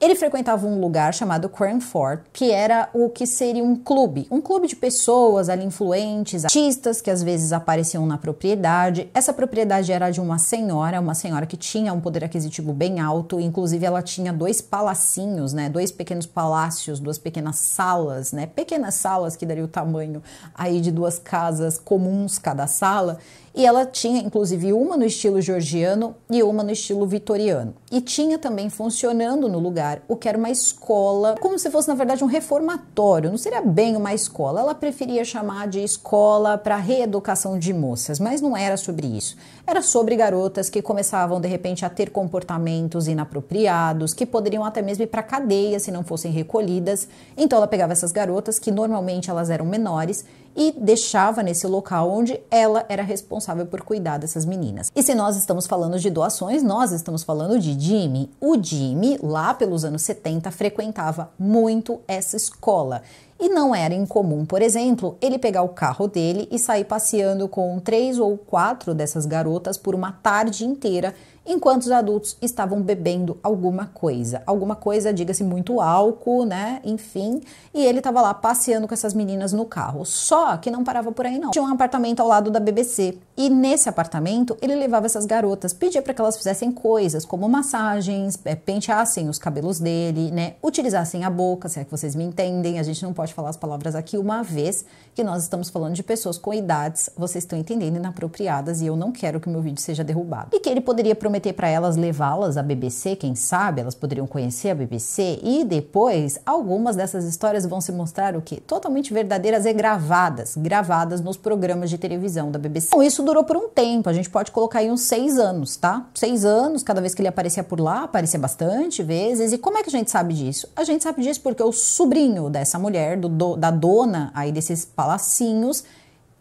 Ele frequentava um lugar chamado Cranford, que era o que seria um clube, um clube de pessoas ali influentes, artistas que às vezes apareciam na propriedade. Essa propriedade era de uma senhora, uma senhora que tinha um poder aquisitivo bem alto, inclusive ela tinha dois palacinhos, né, dois pequenos palácios, duas pequenas salas, né, pequenas salas que daria o tamanho aí de duas casas comuns cada sala. E ela tinha, inclusive, uma no estilo georgiano e uma no estilo vitoriano. E tinha também funcionando no lugar o que era uma escola, como se fosse, na verdade, um reformatório. Não seria bem uma escola. Ela preferia chamar de escola para reeducação de moças, mas não era sobre isso. Era sobre garotas que começavam, de repente, a ter comportamentos inapropriados, que poderiam até mesmo ir para cadeia se não fossem recolhidas. Então ela pegava essas garotas, que normalmente elas eram menores, e deixava nesse local onde ela era responsável por cuidar dessas meninas. E se nós estamos falando de doações, nós estamos falando de Jimmy. O Jimmy, lá pelos anos 70, frequentava muito essa escola. E não era incomum, por exemplo, ele pegar o carro dele e sair passeando com três ou quatro dessas garotas por uma tarde inteira enquanto os adultos estavam bebendo alguma coisa. Alguma coisa, diga-se, muito álcool, né? Enfim. E ele estava lá passeando com essas meninas no carro. Só que não parava por aí, não. Tinha um apartamento ao lado da BBC. E nesse apartamento, ele levava essas garotas, pedia para que elas fizessem coisas como massagens, é, penteassem os cabelos dele, né? Utilizassem a boca, se é que vocês me entendem. A gente não pode falar as palavras aqui uma vez que nós estamos falando de pessoas com idades, vocês estão entendendo, inapropriadas, e eu não quero que o meu vídeo seja derrubado. E que ele poderia prometer prometer para elas levá-las à BBC, quem sabe elas poderiam conhecer a BBC e depois algumas dessas histórias vão se mostrar o que totalmente verdadeiras e gravadas, gravadas nos programas de televisão da BBC. Então, isso durou por um tempo, a gente pode colocar aí uns seis anos, tá? Seis anos, cada vez que ele aparecia por lá, aparecia bastante vezes. E como é que a gente sabe disso? A gente sabe disso porque o sobrinho dessa mulher, do, da dona aí desses palacinhos,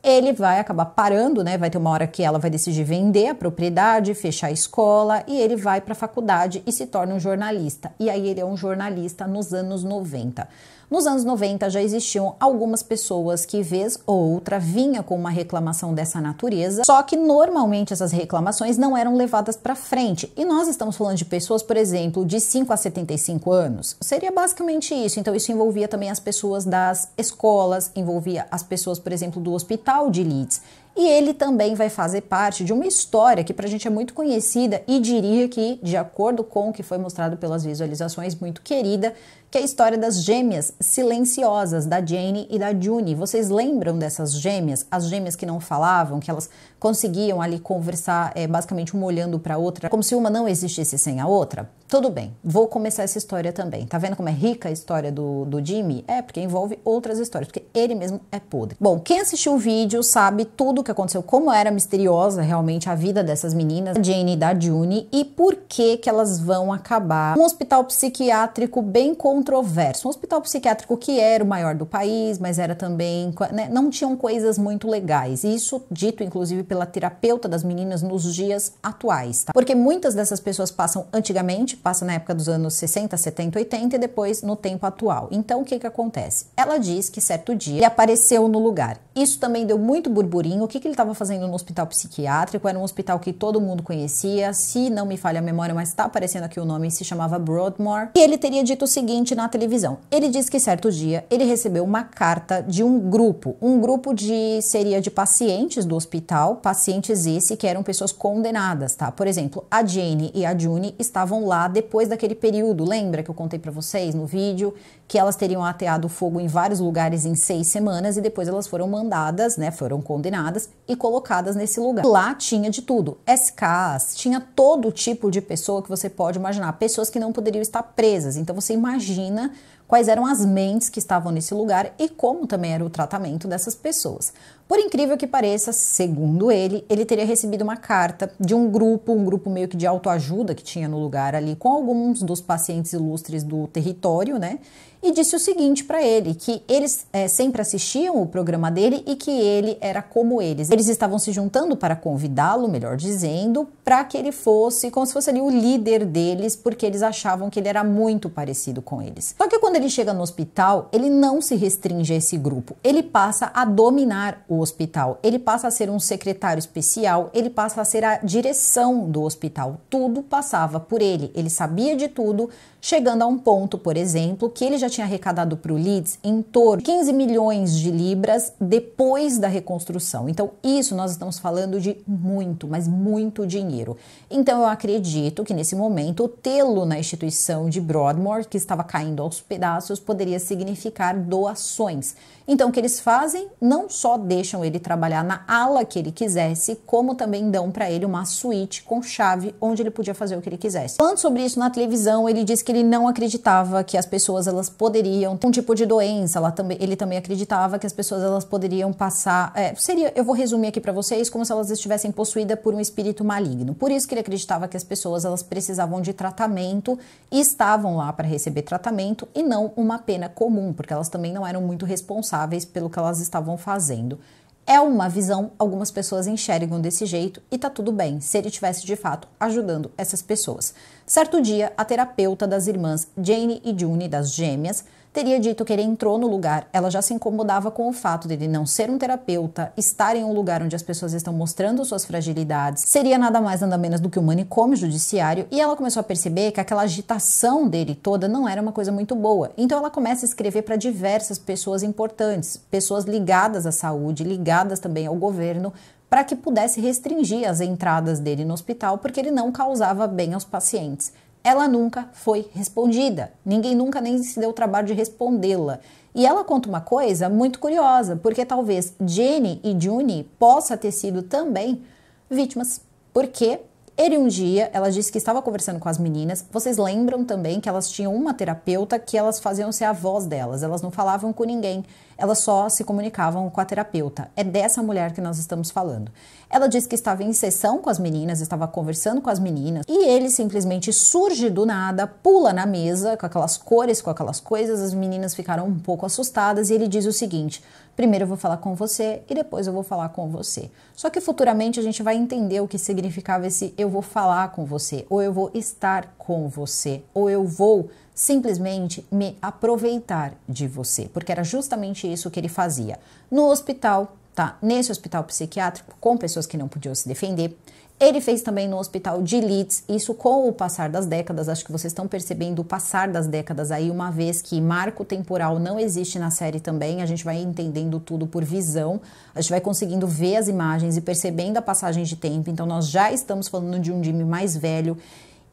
ele vai acabar parando, né? Vai ter uma hora que ela vai decidir vender a propriedade, fechar a escola e ele vai para a faculdade e se torna um jornalista. E aí ele é um jornalista nos anos 90. Nos anos 90 já existiam algumas pessoas que vez ou outra vinha com uma reclamação dessa natureza, só que normalmente essas reclamações não eram levadas para frente. E nós estamos falando de pessoas, por exemplo, de 5 a 75 anos. Seria basicamente isso. Então isso envolvia também as pessoas das escolas, envolvia as pessoas, por exemplo, do hospital de Leeds. E ele também vai fazer parte de uma história que para a gente é muito conhecida e diria que, de acordo com o que foi mostrado pelas visualizações, muito querida, que é a história das gêmeas silenciosas, da Jane e da June. Vocês lembram dessas gêmeas? As gêmeas que não falavam, que elas conseguiam ali conversar é, basicamente uma olhando para a outra, como se uma não existisse sem a outra? Tudo bem, vou começar essa história também. Tá vendo como é rica a história do, do Jimmy? É, porque envolve outras histórias, porque ele mesmo é podre. Bom, quem assistiu o vídeo sabe tudo o que aconteceu, como era misteriosa realmente a vida dessas meninas, da Jane e da June, e por que que elas vão acabar um hospital psiquiátrico bem controverso. Um hospital psiquiátrico que era o maior do país, mas era também... Né, não tinham coisas muito legais. Isso dito, inclusive, pela terapeuta das meninas nos dias atuais, tá? Porque muitas dessas pessoas passam antigamente, passam na época dos anos 60, 70, 80 e depois no tempo atual. Então o que que acontece? Ela diz que certo dia ele apareceu no lugar. Isso também deu muito burburinho. O que que ele estava fazendo no hospital psiquiátrico? Era um hospital que todo mundo conhecia, se não me falha a memória, mas está aparecendo aqui o nome, se chamava Broadmoor. E ele teria dito o seguinte na televisão. Ele diz que certo dia ele recebeu uma carta de um grupo, um grupo de seria de pacientes do hospital pacientes esse que eram pessoas condenadas, tá? Por exemplo, a Jane e a June estavam lá depois daquele período, lembra que eu contei para vocês no vídeo que elas teriam ateado fogo em vários lugares em seis semanas e depois elas foram mandadas, né, foram condenadas e colocadas nesse lugar. Lá tinha de tudo, SKs, tinha todo tipo de pessoa que você pode imaginar, pessoas que não poderiam estar presas. Então você imagina quais eram as mentes que estavam nesse lugar e como também era o tratamento dessas pessoas. Por incrível que pareça, segundo ele, ele teria recebido uma carta de um grupo, um grupo meio que de autoajuda que tinha no lugar ali, com alguns dos pacientes ilustres do território, né? e disse o seguinte para ele: que eles é, sempre assistiam o programa dele e que ele era como eles. Eles estavam se juntando para convidá-lo, melhor dizendo, para que ele fosse como se fosse ali o líder deles, porque eles achavam que ele era muito parecido com eles. Só que quando ele chega no hospital, ele não se restringe a esse grupo, ele passa a dominar o hospital, ele passa a ser um secretário especial, ele passa a ser a direção do hospital. Tudo passava por ele, ele sabia de tudo, chegando a um ponto, por exemplo, que ele já tinha arrecadado para o Leeds em torno de 15 milhões de libras depois da reconstrução. Então, isso nós estamos falando de muito, mas muito dinheiro. Então, eu acredito que nesse momento, tê-lo na instituição de Broadmoor, que estava caindo aos pedaços, poderia significar doações. Então, o que eles fazem? Não só deixam ele trabalhar na ala que ele quisesse, como também dão para ele uma suíte com chave onde ele podia fazer o que ele quisesse. Falando sobre isso na televisão, ele disse que ele não acreditava que as pessoas elas poderiam ter um tipo de doença. Ela também, ele também acreditava que as pessoas elas poderiam passar. É, seria, eu vou resumir aqui para vocês como se elas estivessem possuídas por um espírito maligno. Por isso que ele acreditava que as pessoas elas precisavam de tratamento e estavam lá para receber tratamento e não uma pena comum, porque elas também não eram muito responsáveis responsáveis pelo que elas estavam fazendo. É uma visão, algumas pessoas enxergam desse jeito e tá tudo bem, se ele tivesse de fato ajudando essas pessoas. Certo dia, a terapeuta das irmãs Jane e June, das gêmeas, teria dito que ele entrou no lugar. Ela já se incomodava com o fato dele não ser um terapeuta, estar em um lugar onde as pessoas estão mostrando suas fragilidades, seria nada mais nada menos do que um manicômio judiciário, e ela começou a perceber que aquela agitação dele toda não era uma coisa muito boa. Então ela começa a escrever para diversas pessoas importantes, pessoas ligadas à saúde, ligadas também ao governo, para que pudesse restringir as entradas dele no hospital, porque ele não causava bem aos pacientes ela nunca foi respondida. Ninguém nunca nem se deu o trabalho de respondê-la. E ela conta uma coisa muito curiosa, porque talvez Jenny e Juni possa ter sido também vítimas. Porque ele um dia, ela disse que estava conversando com as meninas. Vocês lembram também que elas tinham uma terapeuta que elas faziam ser a voz delas. Elas não falavam com ninguém, elas só se comunicavam com a terapeuta. É dessa mulher que nós estamos falando. Ela disse que estava em sessão com as meninas, estava conversando com as meninas, e ele simplesmente surge do nada, pula na mesa com aquelas cores, com aquelas coisas. As meninas ficaram um pouco assustadas e ele diz o seguinte: primeiro eu vou falar com você e depois eu vou falar com você. Só que futuramente a gente vai entender o que significava esse eu vou falar com você, ou eu vou estar com você, ou eu vou simplesmente me aproveitar de você, porque era justamente isso que ele fazia. No hospital, tá? Nesse hospital psiquiátrico, com pessoas que não podiam se defender. Ele fez também no hospital de Leeds, isso com o passar das décadas, acho que vocês estão percebendo o passar das décadas aí, uma vez que marco temporal não existe na série também, a gente vai entendendo tudo por visão, a gente vai conseguindo ver as imagens e percebendo a passagem de tempo, então nós já estamos falando de um Jimmy mais velho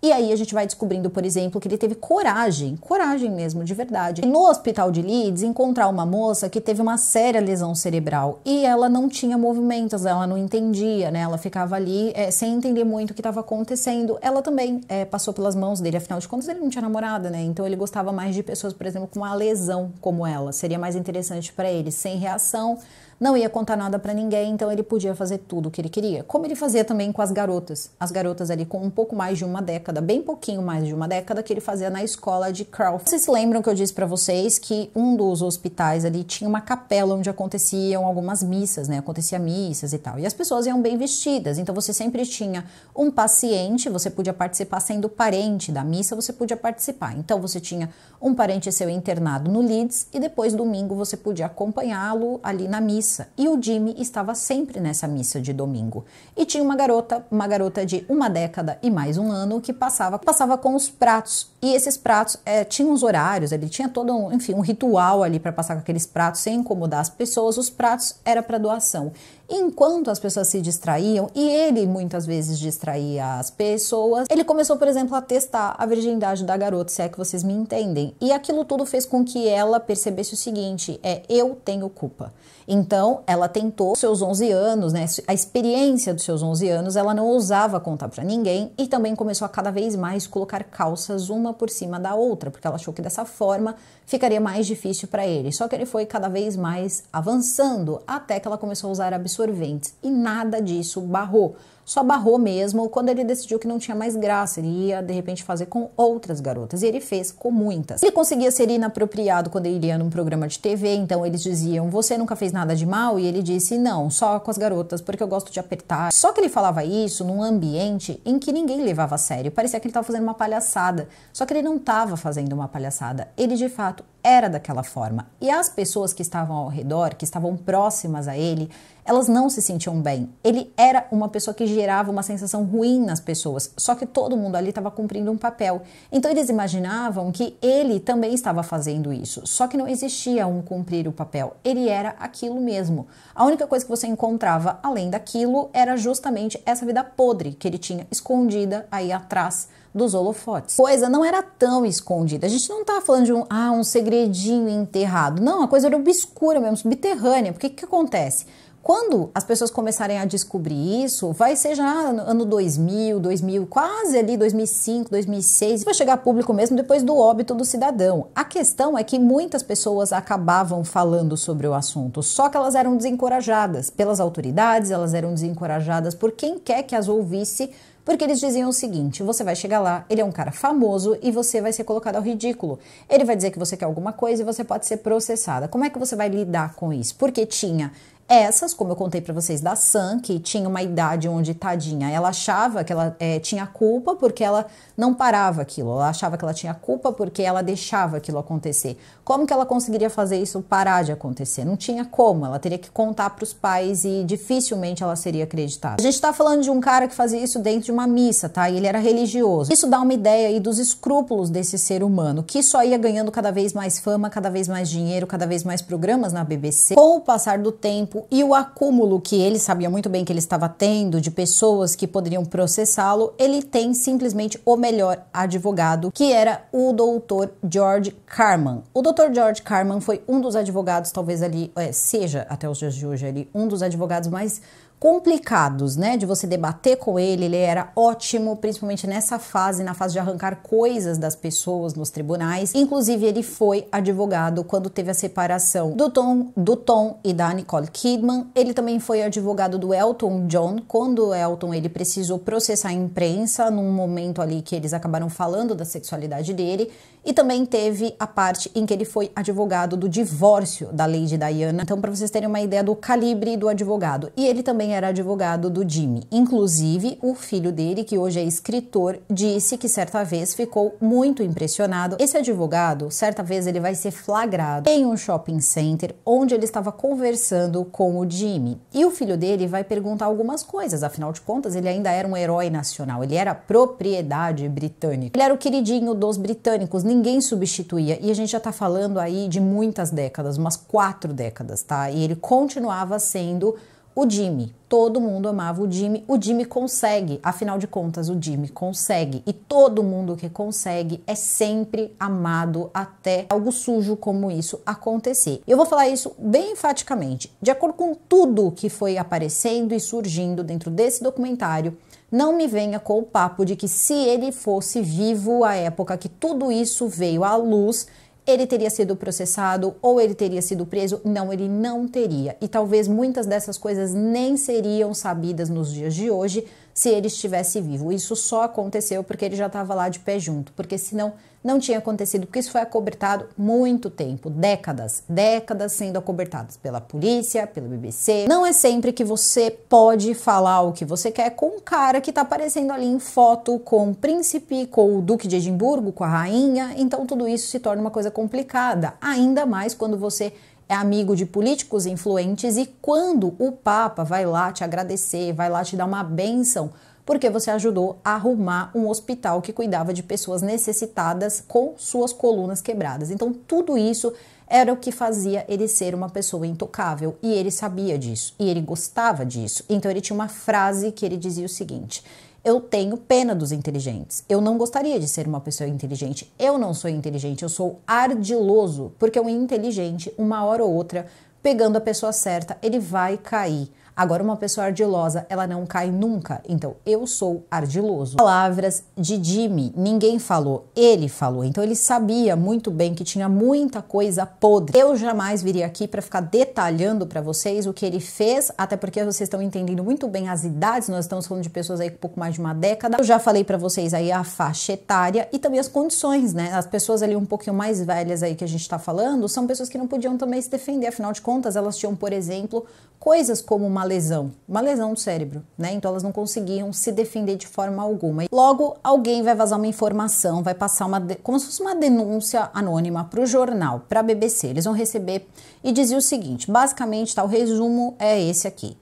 e aí a gente vai descobrindo, por exemplo, que ele teve coragem, coragem mesmo, de verdade, no hospital de Leeds encontrar uma moça que teve uma séria lesão cerebral e ela não tinha movimentos, ela não entendia, né? Ela ficava ali é, sem entender muito o que estava acontecendo. Ela também é, passou pelas mãos dele, afinal de contas ele não tinha namorada, né? Então ele gostava mais de pessoas, por exemplo, com uma lesão como ela. Seria mais interessante para ele, sem reação não ia contar nada para ninguém, então ele podia fazer tudo o que ele queria. Como ele fazia também com as garotas. As garotas ali com um pouco mais de uma década, bem pouquinho mais de uma década, que ele fazia na escola de Crawford. Vocês se lembram que eu disse para vocês que um dos hospitais ali tinha uma capela onde aconteciam algumas missas, né? Acontecia missas e tal. E as pessoas iam bem vestidas, então você sempre tinha um paciente, você podia participar sendo parente da missa, você podia participar. Então você tinha um parente seu internado no Leeds e depois domingo você podia acompanhá-lo ali na missa missa e o Jimmy estava sempre nessa missa de domingo. E tinha uma garota, uma garota de uma década e mais um ano, que passava, passava com os pratos. E esses pratos é, tinham os horários, ele tinha todo um, enfim, um ritual ali para passar com aqueles pratos sem incomodar as pessoas. Os pratos era para doação. Enquanto as pessoas se distraíam, e ele muitas vezes distraía as pessoas, ele começou, por exemplo, a testar a virgindade da garota, se é que vocês me entendem. E aquilo tudo fez com que ela percebesse o seguinte: é eu tenho culpa. Então, ela tentou seus 11 anos, né? A experiência dos seus 11 anos, ela não ousava contar para ninguém e também começou a cada vez mais colocar calças uma por cima da outra, porque ela achou que dessa forma ficaria mais difícil para ele. Só que ele foi cada vez mais avançando até que ela começou a usar absurdo absorventes. E nada disso barrou. Só barrou mesmo quando ele decidiu que não tinha mais graça, ele ia de repente fazer com outras garotas. E ele fez com muitas. Ele conseguia ser inapropriado quando ele ia num programa de TV, então eles diziam: Você nunca fez nada de mal? E ele disse: Não, só com as garotas, porque eu gosto de apertar. Só que ele falava isso num ambiente em que ninguém levava a sério. Parecia que ele estava fazendo uma palhaçada. Só que ele não estava fazendo uma palhaçada. Ele de fato era daquela forma. E as pessoas que estavam ao redor, que estavam próximas a ele, elas não se sentiam bem. Ele era uma pessoa que gerava uma sensação ruim nas pessoas, só que todo mundo ali estava cumprindo um papel. Então eles imaginavam que ele também estava fazendo isso, só que não existia um cumprir o papel. Ele era aquilo mesmo. A única coisa que você encontrava além daquilo era justamente essa vida podre que ele tinha escondida aí atrás dos holofotes. Coisa não era tão escondida. A gente não tá falando de um, ah, um segredinho enterrado. Não, a coisa era obscura mesmo, subterrânea. Porque o que acontece? Quando as pessoas começarem a descobrir isso, vai ser já ano 2000, 2000, quase ali 2005, 2006, vai chegar público mesmo depois do óbito do cidadão. A questão é que muitas pessoas acabavam falando sobre o assunto, só que elas eram desencorajadas pelas autoridades, elas eram desencorajadas por quem quer que as ouvisse porque eles diziam o seguinte: você vai chegar lá, ele é um cara famoso e você vai ser colocado ao ridículo. Ele vai dizer que você quer alguma coisa e você pode ser processada. Como é que você vai lidar com isso? Porque tinha essas, como eu contei para vocês da Sam, que tinha uma idade onde, tadinha, ela achava que ela é, tinha culpa porque ela não parava aquilo, ela achava que ela tinha culpa porque ela deixava aquilo acontecer. Como que ela conseguiria fazer isso parar de acontecer? Não tinha como, ela teria que contar para os pais e dificilmente ela seria acreditada. A gente está falando de um cara que fazia isso dentro de uma missa, tá? E ele era religioso. Isso dá uma ideia aí dos escrúpulos desse ser humano, que só ia ganhando cada vez mais fama, cada vez mais dinheiro, cada vez mais programas na BBC. Com o passar do tempo, e o acúmulo que ele sabia muito bem que ele estava tendo de pessoas que poderiam processá-lo, ele tem simplesmente o melhor advogado, que era o doutor George Carman. O doutor George Carman foi um dos advogados, talvez ali, é, seja até os dias de hoje ali, um dos advogados mais complicados, né, de você debater com ele. Ele era ótimo, principalmente nessa fase, na fase de arrancar coisas das pessoas nos tribunais. Inclusive, ele foi advogado quando teve a separação do Tom, do Tom e da Nicole Kidman. Ele também foi advogado do Elton John quando o Elton ele precisou processar a imprensa num momento ali que eles acabaram falando da sexualidade dele. E também teve a parte em que ele foi advogado do divórcio da Lady Diana. Então, para vocês terem uma ideia do calibre do advogado. E ele também era advogado do Jimmy. Inclusive, o filho dele, que hoje é escritor, disse que certa vez ficou muito impressionado. Esse advogado, certa vez, ele vai ser flagrado em um shopping center onde ele estava conversando com o Jimmy. E o filho dele vai perguntar algumas coisas, afinal de contas, ele ainda era um herói nacional, ele era propriedade britânica. Ele era o queridinho dos britânicos, ninguém substituía. E a gente já tá falando aí de muitas décadas, umas quatro décadas, tá? E ele continuava sendo o Jimmy. Todo mundo amava o Jimmy. O Jimmy consegue, afinal de contas, o Jimmy consegue. E todo mundo que consegue é sempre amado até algo sujo como isso acontecer. Eu vou falar isso bem enfaticamente. De acordo com tudo que foi aparecendo e surgindo dentro desse documentário, não me venha com o papo de que se ele fosse vivo à época que tudo isso veio à luz, ele teria sido processado ou ele teria sido preso? Não, ele não teria. E talvez muitas dessas coisas nem seriam sabidas nos dias de hoje se ele estivesse vivo. Isso só aconteceu porque ele já estava lá de pé junto, porque senão não tinha acontecido, porque isso foi acobertado muito tempo, décadas, décadas sendo acobertadas pela polícia, pelo BBC. Não é sempre que você pode falar o que você quer com um cara que tá aparecendo ali em foto com o príncipe, com o duque de Edimburgo, com a rainha, então tudo isso se torna uma coisa complicada, ainda mais quando você é amigo de políticos influentes e quando o Papa vai lá te agradecer, vai lá te dar uma benção, porque você ajudou a arrumar um hospital que cuidava de pessoas necessitadas com suas colunas quebradas. Então, tudo isso era o que fazia ele ser uma pessoa intocável e ele sabia disso e ele gostava disso. Então, ele tinha uma frase que ele dizia o seguinte: eu tenho pena dos inteligentes. Eu não gostaria de ser uma pessoa inteligente. Eu não sou inteligente, eu sou ardiloso, porque um inteligente, uma hora ou outra, pegando a pessoa certa, ele vai cair. Agora, uma pessoa ardilosa, ela não cai nunca. Então, eu sou ardiloso. Palavras de Jimmy. Ninguém falou, ele falou. Então, ele sabia muito bem que tinha muita coisa podre. Eu jamais viria aqui para ficar detalhando para vocês o que ele fez, até porque vocês estão entendendo muito bem as idades. Nós estamos falando de pessoas aí com pouco mais de uma década. Eu já falei para vocês aí a faixa etária e também as condições, né? As pessoas ali um pouquinho mais velhas aí que a gente está falando são pessoas que não podiam também se defender. Afinal de contas, elas tinham, por exemplo, coisas como uma lesão, uma lesão no cérebro, né? Então elas não conseguiam se defender de forma alguma. Logo, alguém vai vazar uma informação, vai passar uma como se fosse uma denúncia anônima para o jornal, para a BBC. Eles vão receber e dizia o seguinte: basicamente, tá, o resumo é esse aqui.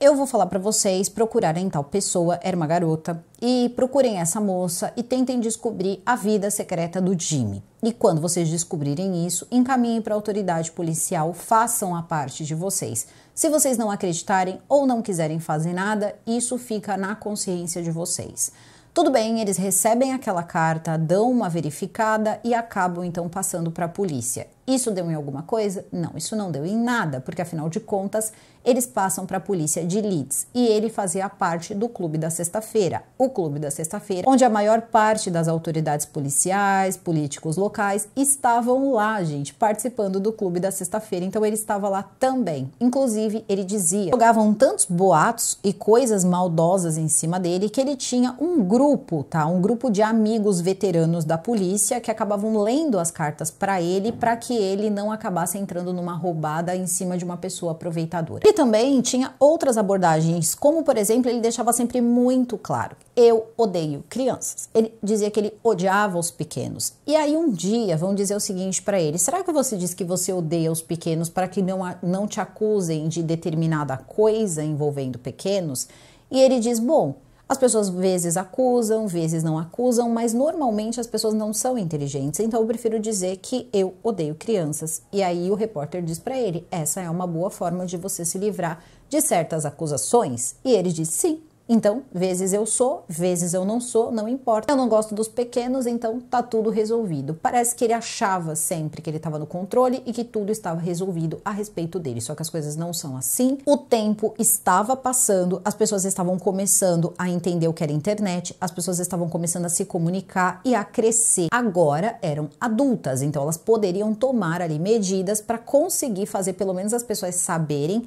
Eu vou falar para vocês procurarem tal pessoa, era uma garota, e procurem essa moça e tentem descobrir a vida secreta do Jimmy. E quando vocês descobrirem isso, encaminhem para a autoridade policial, façam a parte de vocês se vocês não acreditarem ou não quiserem fazer nada, isso fica na consciência de vocês. Tudo bem, eles recebem aquela carta, dão uma verificada e acabam então passando para a polícia. Isso deu em alguma coisa? Não, isso não deu em nada, porque afinal de contas eles passam para a polícia de Leeds e ele fazia parte do Clube da Sexta-feira, o Clube da Sexta-feira, onde a maior parte das autoridades policiais, políticos locais estavam lá, gente, participando do Clube da Sexta-feira, então ele estava lá também. Inclusive, ele dizia: jogavam tantos boatos e coisas maldosas em cima dele que ele tinha um grupo, tá? Um grupo de amigos veteranos da polícia que acabavam lendo as cartas para ele para que que ele não acabasse entrando numa roubada em cima de uma pessoa aproveitadora. E também tinha outras abordagens, como por exemplo, ele deixava sempre muito claro: eu odeio crianças. Ele dizia que ele odiava os pequenos. E aí um dia vão dizer o seguinte para ele: será que você diz que você odeia os pequenos para que não, não te acusem de determinada coisa envolvendo pequenos? E ele diz: bom, as pessoas vezes acusam, vezes não acusam, mas normalmente as pessoas não são inteligentes, então eu prefiro dizer que eu odeio crianças. E aí o repórter diz para ele: essa é uma boa forma de você se livrar de certas acusações. E ele diz: sim, então, vezes eu sou, vezes eu não sou, não importa. Eu não gosto dos pequenos, então tá tudo resolvido. Parece que ele achava sempre que ele estava no controle e que tudo estava resolvido a respeito dele, só que as coisas não são assim. O tempo estava passando, as pessoas estavam começando a entender o que era internet, as pessoas estavam começando a se comunicar e a crescer. Agora eram adultas, então elas poderiam tomar ali medidas para conseguir fazer pelo menos as pessoas saberem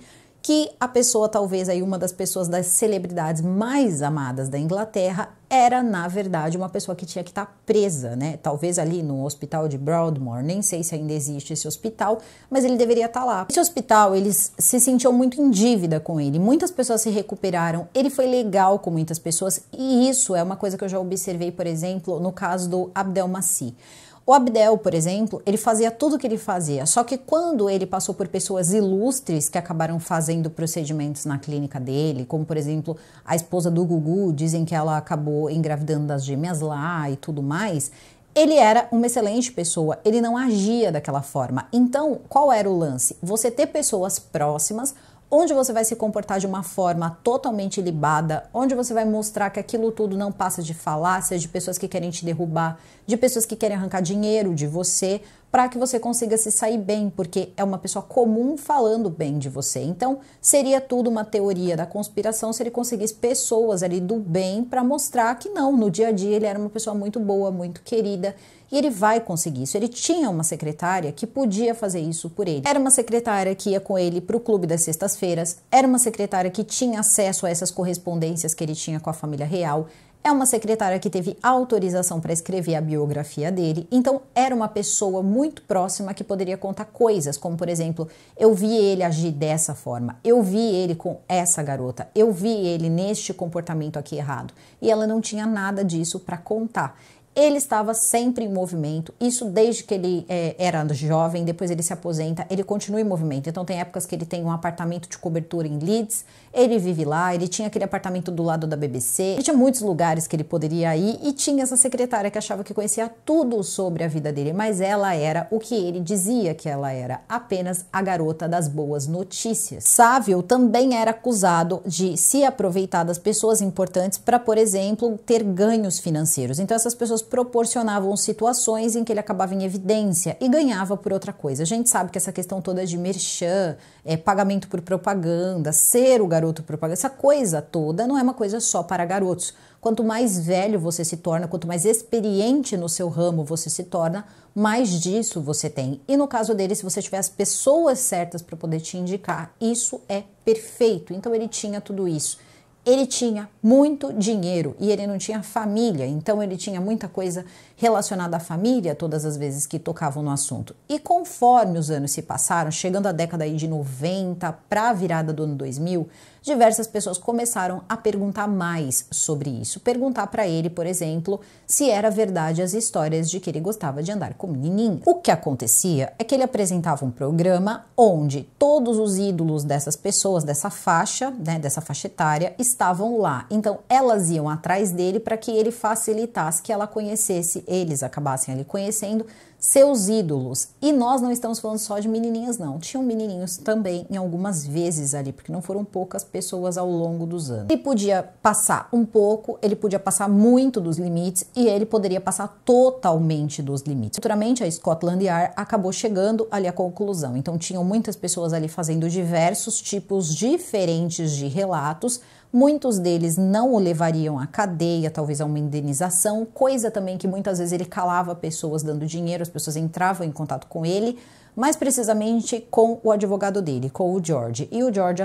que a pessoa, talvez aí uma das pessoas das celebridades mais amadas da Inglaterra, era na verdade uma pessoa que tinha que estar tá presa, né? Talvez ali no hospital de Broadmoor, nem sei se ainda existe esse hospital, mas ele deveria estar tá lá. Esse hospital, eles se sentiam muito em dívida com ele. Muitas pessoas se recuperaram, ele foi legal com muitas pessoas, e isso é uma coisa que eu já observei, por exemplo, no caso do Abdelmaci. O Abdel, por exemplo, ele fazia tudo o que ele fazia, só que quando ele passou por pessoas ilustres que acabaram fazendo procedimentos na clínica dele, como por exemplo a esposa do Gugu, dizem que ela acabou engravidando das gêmeas lá e tudo mais, ele era uma excelente pessoa, ele não agia daquela forma. Então, qual era o lance? Você ter pessoas próximas onde você vai se comportar de uma forma totalmente libada, onde você vai mostrar que aquilo tudo não passa de falácias, de pessoas que querem te derrubar, de pessoas que querem arrancar dinheiro de você, para que você consiga se sair bem, porque é uma pessoa comum falando bem de você. Então, seria tudo uma teoria da conspiração se ele conseguisse pessoas ali do bem para mostrar que não, no dia a dia ele era uma pessoa muito boa, muito querida. E ele vai conseguir isso. Ele tinha uma secretária que podia fazer isso por ele. Era uma secretária que ia com ele para o clube das sextas-feiras, era uma secretária que tinha acesso a essas correspondências que ele tinha com a família real, é uma secretária que teve autorização para escrever a biografia dele, então era uma pessoa muito próxima que poderia contar coisas, como por exemplo, eu vi ele agir dessa forma, eu vi ele com essa garota, eu vi ele neste comportamento aqui errado. E ela não tinha nada disso para contar. Ele estava sempre em movimento, isso desde que ele é, era jovem, depois ele se aposenta, ele continua em movimento. Então, tem épocas que ele tem um apartamento de cobertura em Leeds, ele vive lá, ele tinha aquele apartamento do lado da BBC, ele tinha muitos lugares que ele poderia ir e tinha essa secretária que achava que conhecia tudo sobre a vida dele, mas ela era o que ele dizia que ela era, apenas a garota das boas notícias. Sávio também era acusado de se aproveitar das pessoas importantes para, por exemplo, ter ganhos financeiros. Então, essas pessoas proporcionavam situações em que ele acabava em evidência e ganhava por outra coisa. A gente sabe que essa questão toda de merchan, é, pagamento por propaganda, ser o garoto propaganda, essa coisa toda não é uma coisa só para garotos. Quanto mais velho você se torna, quanto mais experiente no seu ramo você se torna, mais disso você tem. E no caso dele, se você tiver as pessoas certas para poder te indicar, isso é perfeito. Então ele tinha tudo isso ele tinha muito dinheiro e ele não tinha família, então ele tinha muita coisa relacionada à família, todas as vezes que tocavam no assunto. E conforme os anos se passaram, chegando à década de 90 para a virada do ano 2000, diversas pessoas começaram a perguntar mais sobre isso. Perguntar para ele, por exemplo, se era verdade as histórias de que ele gostava de andar com menininhas. O que acontecia é que ele apresentava um programa onde todos os ídolos dessas pessoas, dessa faixa, né, dessa faixa etária, estavam lá. Então elas iam atrás dele para que ele facilitasse que ela conhecesse eles acabassem ali conhecendo seus ídolos. E nós não estamos falando só de menininhas, não. Tinham menininhos também em algumas vezes ali, porque não foram poucas pessoas ao longo dos anos. Ele podia passar um pouco, ele podia passar muito dos limites e ele poderia passar totalmente dos limites. Futuramente, a Scotland Yard acabou chegando ali à conclusão. Então, tinham muitas pessoas ali fazendo diversos tipos diferentes de relatos Muitos deles não o levariam à cadeia, talvez a uma indenização, coisa também que muitas vezes ele calava pessoas dando dinheiro, as pessoas entravam em contato com ele, mais precisamente com o advogado dele, com o George. E o George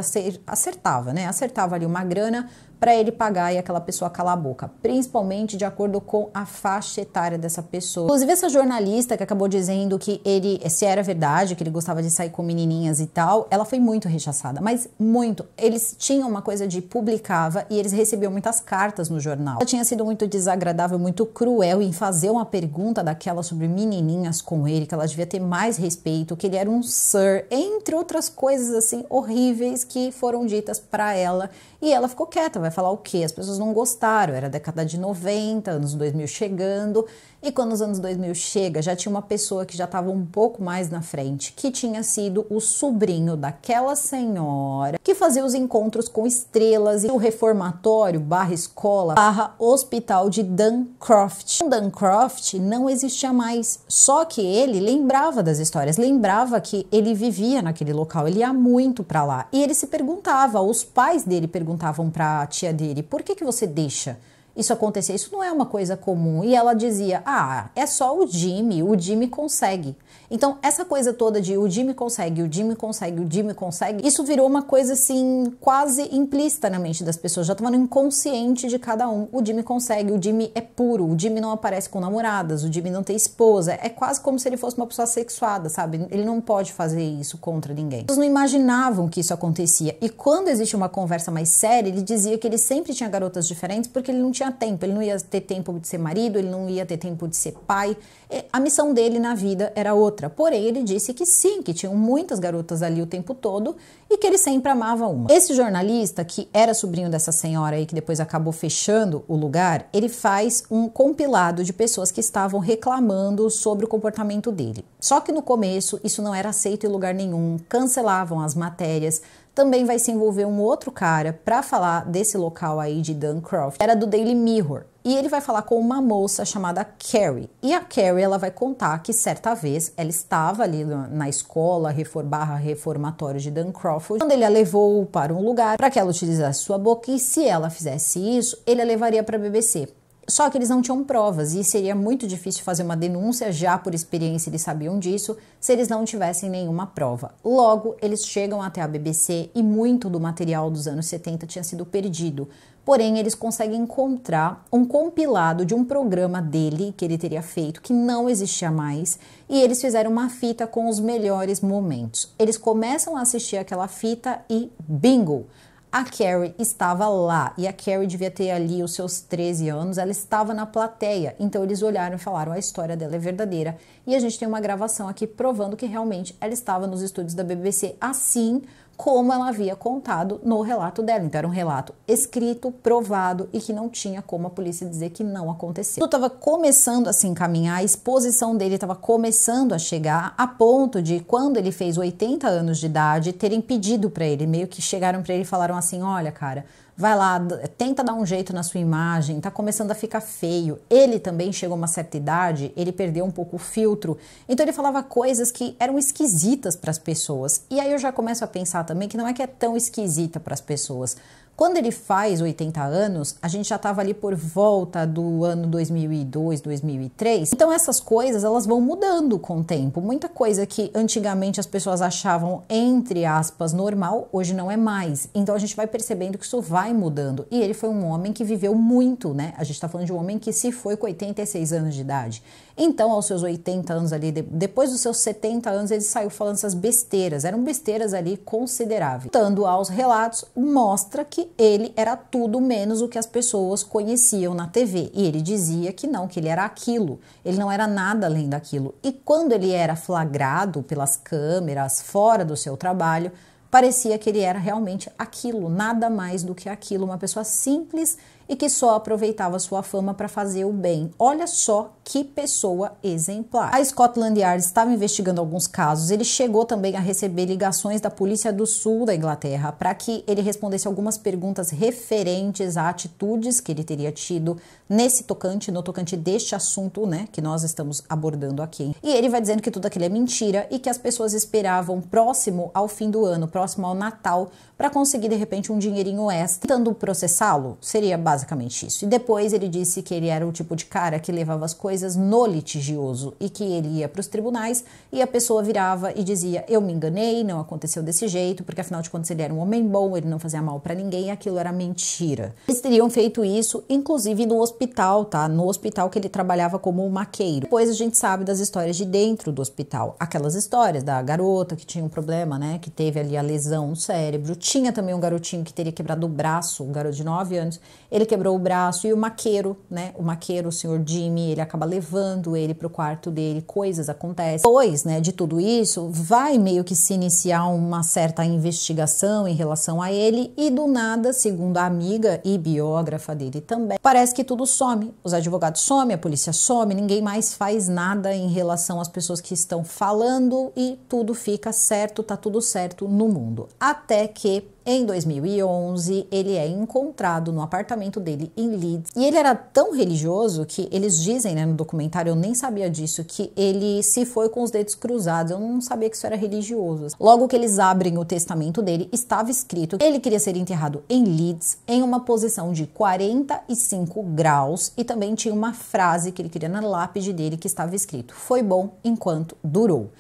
acertava, né? Acertava ali uma grana para ele pagar e aquela pessoa calar a boca, principalmente de acordo com a faixa etária dessa pessoa. Inclusive, essa jornalista que acabou dizendo que ele, se era verdade, que ele gostava de sair com menininhas e tal, ela foi muito rechaçada, mas muito. Eles tinham uma coisa de publicava e eles recebiam muitas cartas no jornal. Ela tinha sido muito desagradável, muito cruel em fazer uma pergunta daquela sobre menininhas com ele, que ela devia ter mais respeito, que ele era um sir, entre outras coisas assim horríveis que foram ditas para ela e ela ficou quieta, vai falar o quê? As pessoas não gostaram, era década de 90, anos 2000 chegando, e quando os anos 2000 chega, já tinha uma pessoa que já estava um pouco mais na frente, que tinha sido o sobrinho daquela senhora que fazia os encontros com estrelas e o reformatório barra escola barra hospital de Duncroft. Duncroft não existia mais, só que ele lembrava das histórias, lembrava que ele vivia naquele local, ele ia muito para lá. E ele se perguntava, os pais dele perguntavam para a tia dele, por que, que você deixa isso acontecer. Isso não é uma coisa comum. E ela dizia: Ah, é só o Jimmy, o Jimmy consegue. Então, essa coisa toda de o Jimmy consegue, o Jimmy consegue, o Jimmy consegue, isso virou uma coisa assim quase implícita na mente das pessoas, já estava no inconsciente de cada um. O Jimmy consegue, o Jimmy é puro, o Jimmy não aparece com namoradas, o Jimmy não tem esposa, é quase como se ele fosse uma pessoa sexuada, sabe? Ele não pode fazer isso contra ninguém. Eles não imaginavam que isso acontecia. E quando existe uma conversa mais séria, ele dizia que ele sempre tinha garotas diferentes porque ele não tinha tempo, ele não ia ter tempo de ser marido, ele não ia ter tempo de ser pai. É, a missão dele na vida era outra outra. Porém, ele disse que sim, que tinham muitas garotas ali o tempo todo e que ele sempre amava uma. Esse jornalista, que era sobrinho dessa senhora aí, que depois acabou fechando o lugar, ele faz um compilado de pessoas que estavam reclamando sobre o comportamento dele. Só que no começo isso não era aceito em lugar nenhum, cancelavam as matérias, também vai se envolver um outro cara para falar desse local aí de Duncroft. Era do Daily Mirror. E ele vai falar com uma moça chamada Carrie. E a Carrie ela vai contar que certa vez ela estava ali na escola reform, barra reformatório de Dan Crawford, quando ele a levou para um lugar para que ela utilizasse sua boca e se ela fizesse isso, ele a levaria para a BBC. Só que eles não tinham provas e seria muito difícil fazer uma denúncia, já por experiência eles sabiam disso, se eles não tivessem nenhuma prova. Logo, eles chegam até a BBC e muito do material dos anos 70 tinha sido perdido. Porém, eles conseguem encontrar um compilado de um programa dele que ele teria feito que não existia mais e eles fizeram uma fita com os melhores momentos. Eles começam a assistir aquela fita e bingo! A Carrie estava lá e a Carrie devia ter ali os seus 13 anos, ela estava na plateia. Então eles olharam e falaram: a história dela é verdadeira. E a gente tem uma gravação aqui provando que realmente ela estava nos estúdios da BBC assim como ela havia contado no relato dela. Então, era um relato escrito, provado e que não tinha como a polícia dizer que não aconteceu. Tudo estava começando a se encaminhar, a exposição dele estava começando a chegar a ponto de, quando ele fez 80 anos de idade, terem pedido para ele, meio que chegaram para ele e falaram assim: olha, cara vai lá, tenta dar um jeito na sua imagem, tá começando a ficar feio. Ele também chegou a uma certa idade, ele perdeu um pouco o filtro, então ele falava coisas que eram esquisitas para as pessoas. E aí eu já começo a pensar também que não é que é tão esquisita para as pessoas, quando ele faz 80 anos, a gente já estava ali por volta do ano 2002, 2003. Então essas coisas elas vão mudando com o tempo. Muita coisa que antigamente as pessoas achavam entre aspas normal, hoje não é mais. Então a gente vai percebendo que isso vai mudando. E ele foi um homem que viveu muito, né? A gente está falando de um homem que se foi com 86 anos de idade. Então, aos seus 80 anos ali, depois dos seus 70 anos, ele saiu falando essas besteiras, eram besteiras ali consideráveis. Tanto aos relatos, mostra que ele era tudo menos o que as pessoas conheciam na TV. E ele dizia que não, que ele era aquilo, ele não era nada além daquilo. E quando ele era flagrado pelas câmeras, fora do seu trabalho, parecia que ele era realmente aquilo, nada mais do que aquilo, uma pessoa simples e que só aproveitava sua fama para fazer o bem. Olha só que pessoa exemplar. A Scotland Yard estava investigando alguns casos. Ele chegou também a receber ligações da polícia do sul da Inglaterra para que ele respondesse algumas perguntas referentes a atitudes que ele teria tido nesse tocante, no tocante deste assunto, né, que nós estamos abordando aqui. E ele vai dizendo que tudo aquilo é mentira e que as pessoas esperavam próximo ao fim do ano, próximo ao Natal, para conseguir de repente um dinheirinho extra, tentando processá-lo, seria basicamente isso. E depois ele disse que ele era o tipo de cara que levava as coisas no litigioso e que ele ia para os tribunais e a pessoa virava e dizia: "Eu me enganei, não aconteceu desse jeito", porque afinal de contas ele era um homem bom, ele não fazia mal para ninguém, aquilo era mentira. Eles teriam feito isso inclusive no hospital, tá? No hospital que ele trabalhava como maqueiro. Depois a gente sabe das histórias de dentro do hospital, aquelas histórias da garota que tinha um problema, né, que teve ali a lesão no cérebro, tinha também um garotinho que teria quebrado o braço, um garoto de 9 anos, ele quebrou o braço e o maqueiro, né? O maqueiro, o senhor Jimmy, ele acaba levando ele para o quarto dele, coisas acontecem. Depois, né, de tudo isso, vai meio que se iniciar uma certa investigação em relação a ele e do nada, segundo a amiga e biógrafa dele também, parece que tudo some. Os advogados somem, a polícia some, ninguém mais faz nada em relação às pessoas que estão falando e tudo fica certo, tá tudo certo no mundo. Até que em 2011, ele é encontrado no apartamento dele em Leeds. E ele era tão religioso que eles dizem, né, no documentário, eu nem sabia disso, que ele se foi com os dedos cruzados. Eu não sabia que isso era religioso. Logo que eles abrem o testamento dele, estava escrito que ele queria ser enterrado em Leeds, em uma posição de 45 graus, e também tinha uma frase que ele queria na lápide dele que estava escrito: "Foi bom enquanto durou".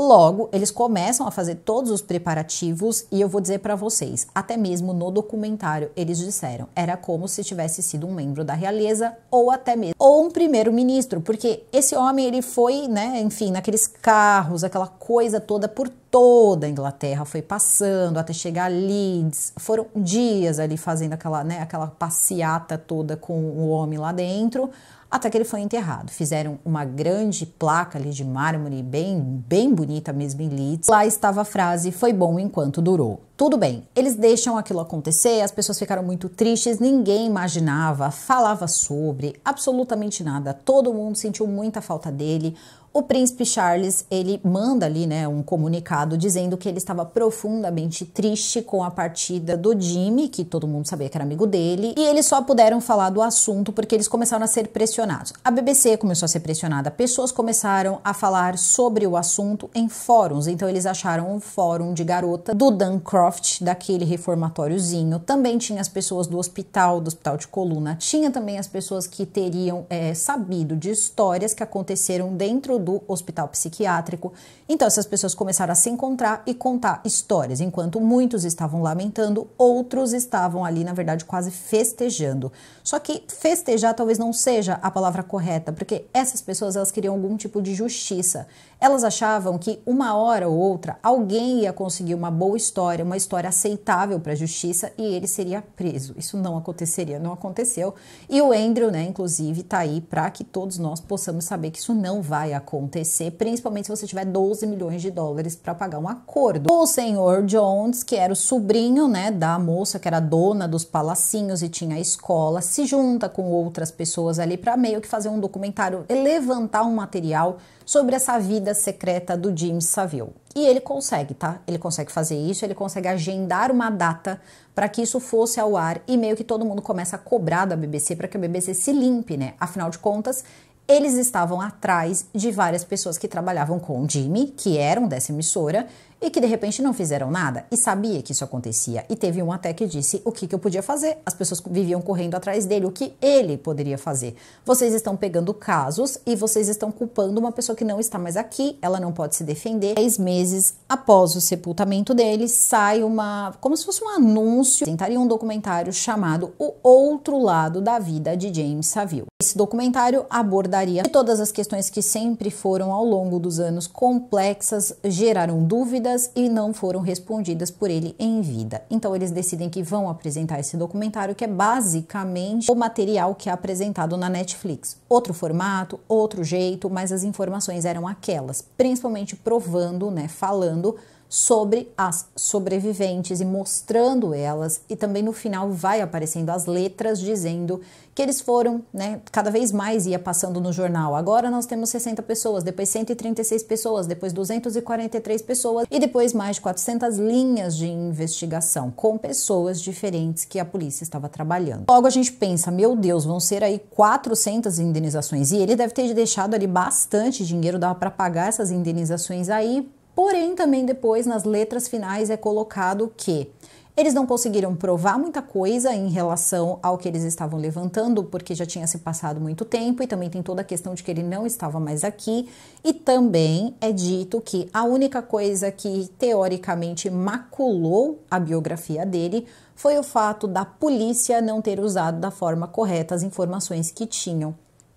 Logo, eles começam a fazer todos os preparativos e eu vou dizer para vocês, até mesmo no documentário eles disseram, era como se tivesse sido um membro da realeza ou até mesmo ou um primeiro-ministro, porque esse homem ele foi, né, enfim, naqueles carros, aquela coisa toda por toda a Inglaterra, foi passando até chegar a Leeds. Foram dias ali fazendo aquela, né, aquela passeata toda com o homem lá dentro, até que ele foi enterrado. Fizeram uma grande placa ali de mármore, bem, bem bonita mesmo em Leeds. Lá estava a frase: Foi bom enquanto durou. Tudo bem, eles deixam aquilo acontecer, as pessoas ficaram muito tristes, ninguém imaginava, falava sobre, absolutamente nada. Todo mundo sentiu muita falta dele. O príncipe Charles, ele manda ali, né, um comunicado dizendo que ele estava profundamente triste com a partida do Jimmy, que todo mundo sabia que era amigo dele, e eles só puderam falar do assunto porque eles começaram a ser pressionados. A BBC começou a ser pressionada, pessoas começaram a falar sobre o assunto em fóruns, então eles acharam um fórum de garota do Dancroft, daquele reformatóriozinho. Também tinha as pessoas do hospital, do hospital de coluna, tinha também as pessoas que teriam é, sabido de histórias que aconteceram dentro do hospital psiquiátrico. Então essas pessoas começaram a se encontrar e contar histórias. Enquanto muitos estavam lamentando, outros estavam ali, na verdade, quase festejando. Só que festejar talvez não seja a palavra correta, porque essas pessoas elas queriam algum tipo de justiça. Elas achavam que uma hora ou outra alguém ia conseguir uma boa história, uma história aceitável para a justiça e ele seria preso. Isso não aconteceria, não aconteceu. E o Andrew, né, inclusive, está aí para que todos nós possamos saber que isso não vai acontecer, principalmente se você tiver 12 milhões de dólares para pagar um acordo. O senhor Jones, que era o sobrinho, né, da moça que era dona dos palacinhos e tinha a escola, se junta com outras pessoas ali para meio que fazer um documentário, levantar um material sobre essa vida secreta do Jim Saville. E ele consegue, tá? Ele consegue fazer isso, ele consegue agendar uma data para que isso fosse ao ar e meio que todo mundo começa a cobrar da BBC para que a BBC se limpe, né? Afinal de contas, eles estavam atrás de várias pessoas que trabalhavam com o Jimmy, que eram dessa emissora, e que de repente não fizeram nada e sabia que isso acontecia. E teve um até que disse o que, que eu podia fazer. As pessoas viviam correndo atrás dele, o que ele poderia fazer. Vocês estão pegando casos e vocês estão culpando uma pessoa que não está mais aqui, ela não pode se defender. Três meses após o sepultamento dele, sai uma. como se fosse um anúncio. Tentaria um documentário chamado O Outro Lado da Vida de James Saville. Esse documentário abordaria todas as questões que sempre foram ao longo dos anos complexas, geraram dúvidas e não foram respondidas por ele em vida. Então eles decidem que vão apresentar esse documentário que é basicamente o material que é apresentado na Netflix. Outro formato, outro jeito, mas as informações eram aquelas, principalmente provando, né, falando sobre as sobreviventes e mostrando elas, e também no final vai aparecendo as letras dizendo que eles foram, né, cada vez mais ia passando no jornal. Agora nós temos 60 pessoas, depois 136 pessoas, depois 243 pessoas e depois mais de 400 linhas de investigação com pessoas diferentes que a polícia estava trabalhando. Logo a gente pensa, meu Deus, vão ser aí 400 indenizações e ele deve ter deixado ali bastante dinheiro dava para pagar essas indenizações aí, Porém, também depois nas letras finais é colocado que eles não conseguiram provar muita coisa em relação ao que eles estavam levantando, porque já tinha se passado muito tempo, e também tem toda a questão de que ele não estava mais aqui. E também é dito que a única coisa que teoricamente maculou a biografia dele foi o fato da polícia não ter usado da forma correta as informações que tinham.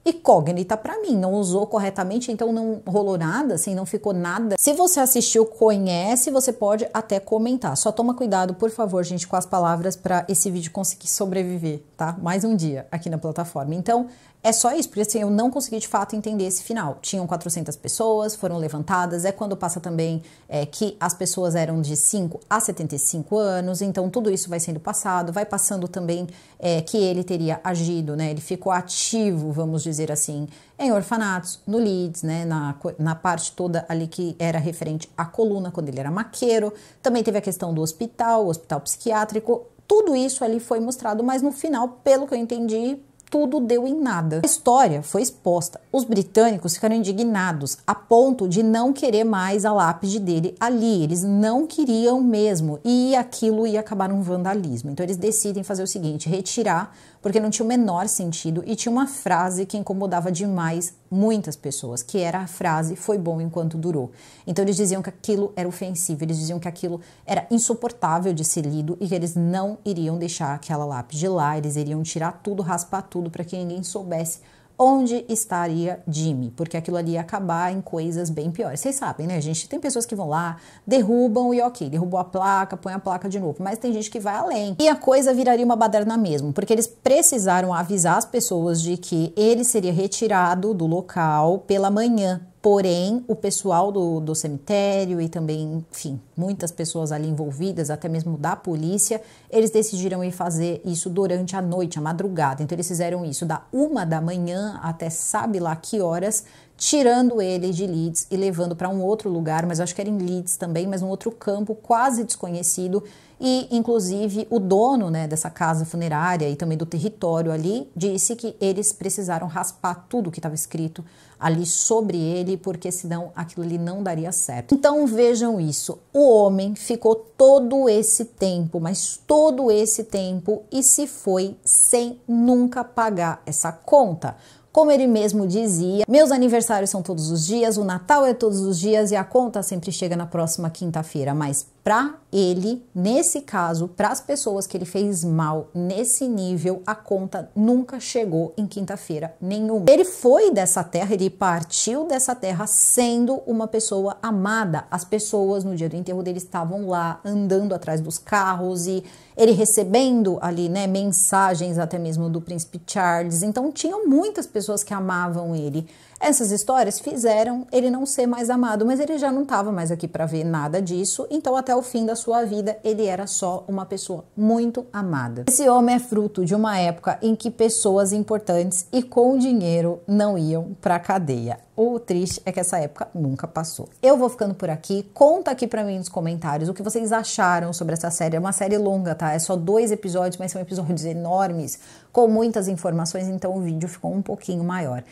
E incógnita para mim, não usou corretamente, então não rolou nada, assim, não ficou nada. Se você assistiu, conhece, você pode até comentar. Só toma cuidado, por favor, gente, com as palavras para esse vídeo conseguir sobreviver, tá? Mais um dia aqui na plataforma. Então, é só isso, porque assim, eu não consegui de fato entender esse final. Tinham 400 pessoas, foram levantadas, é quando passa também é, que as pessoas eram de 5 a 75 anos, então tudo isso vai sendo passado, vai passando também é, que ele teria agido, né? Ele ficou ativo, vamos dizer assim, em orfanatos, no Leeds, né? Na, na parte toda ali que era referente à coluna, quando ele era maqueiro. Também teve a questão do hospital, o hospital psiquiátrico. Tudo isso ali foi mostrado, mas no final, pelo que eu entendi, tudo deu em nada. A história foi exposta. Os britânicos ficaram indignados a ponto de não querer mais a lápide dele ali. Eles não queriam mesmo e aquilo ia acabar num vandalismo. Então eles decidem fazer o seguinte: retirar porque não tinha o menor sentido e tinha uma frase que incomodava demais muitas pessoas, que era a frase foi bom enquanto durou. Então eles diziam que aquilo era ofensivo, eles diziam que aquilo era insuportável de ser lido e que eles não iriam deixar aquela lápide lá, eles iriam tirar tudo, raspar tudo para que ninguém soubesse onde estaria Jimmy, porque aquilo ali ia acabar em coisas bem piores. Vocês sabem, né, A gente? Tem pessoas que vão lá, derrubam e ok, derrubou a placa, põe a placa de novo, mas tem gente que vai além. E a coisa viraria uma baderna mesmo, porque eles precisaram avisar as pessoas de que ele seria retirado do local pela manhã, Porém, o pessoal do, do cemitério e também, enfim, muitas pessoas ali envolvidas, até mesmo da polícia, eles decidiram ir fazer isso durante a noite, a madrugada. Então, eles fizeram isso da uma da manhã até sabe lá que horas, tirando ele de Leeds e levando para um outro lugar, mas eu acho que era em Leeds também, mas um outro campo quase desconhecido. E, inclusive, o dono né, dessa casa funerária e também do território ali disse que eles precisaram raspar tudo que estava escrito ali sobre ele, porque senão aquilo ali não daria certo. Então vejam isso: o homem ficou todo esse tempo, mas todo esse tempo, e se foi sem nunca pagar essa conta. Como ele mesmo dizia, meus aniversários são todos os dias, o Natal é todos os dias e a conta sempre chega na próxima quinta-feira, mas para ele, nesse caso, para as pessoas que ele fez mal nesse nível, a conta nunca chegou em quinta-feira nenhuma. Ele foi dessa terra, ele partiu dessa terra sendo uma pessoa amada. As pessoas no dia do enterro dele estavam lá andando atrás dos carros e ele recebendo ali, né, mensagens até mesmo do príncipe Charles. Então tinham muitas pessoas que amavam ele. Essas histórias fizeram ele não ser mais amado, mas ele já não estava mais aqui para ver nada disso, então até o fim da sua vida ele era só uma pessoa muito amada. Esse homem é fruto de uma época em que pessoas importantes e com dinheiro não iam para cadeia. O triste é que essa época nunca passou. Eu vou ficando por aqui. Conta aqui para mim nos comentários o que vocês acharam sobre essa série. É uma série longa, tá? É só dois episódios, mas são episódios enormes, com muitas informações, então o vídeo ficou um pouquinho maior.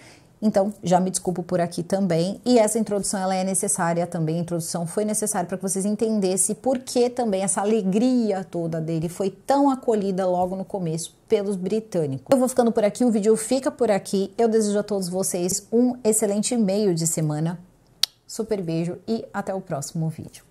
Então, já me desculpo por aqui também. E essa introdução ela é necessária também. A introdução foi necessária para que vocês entendessem por que também essa alegria toda dele foi tão acolhida logo no começo pelos britânicos. Eu vou ficando por aqui, o vídeo fica por aqui. Eu desejo a todos vocês um excelente meio de semana. Super beijo e até o próximo vídeo.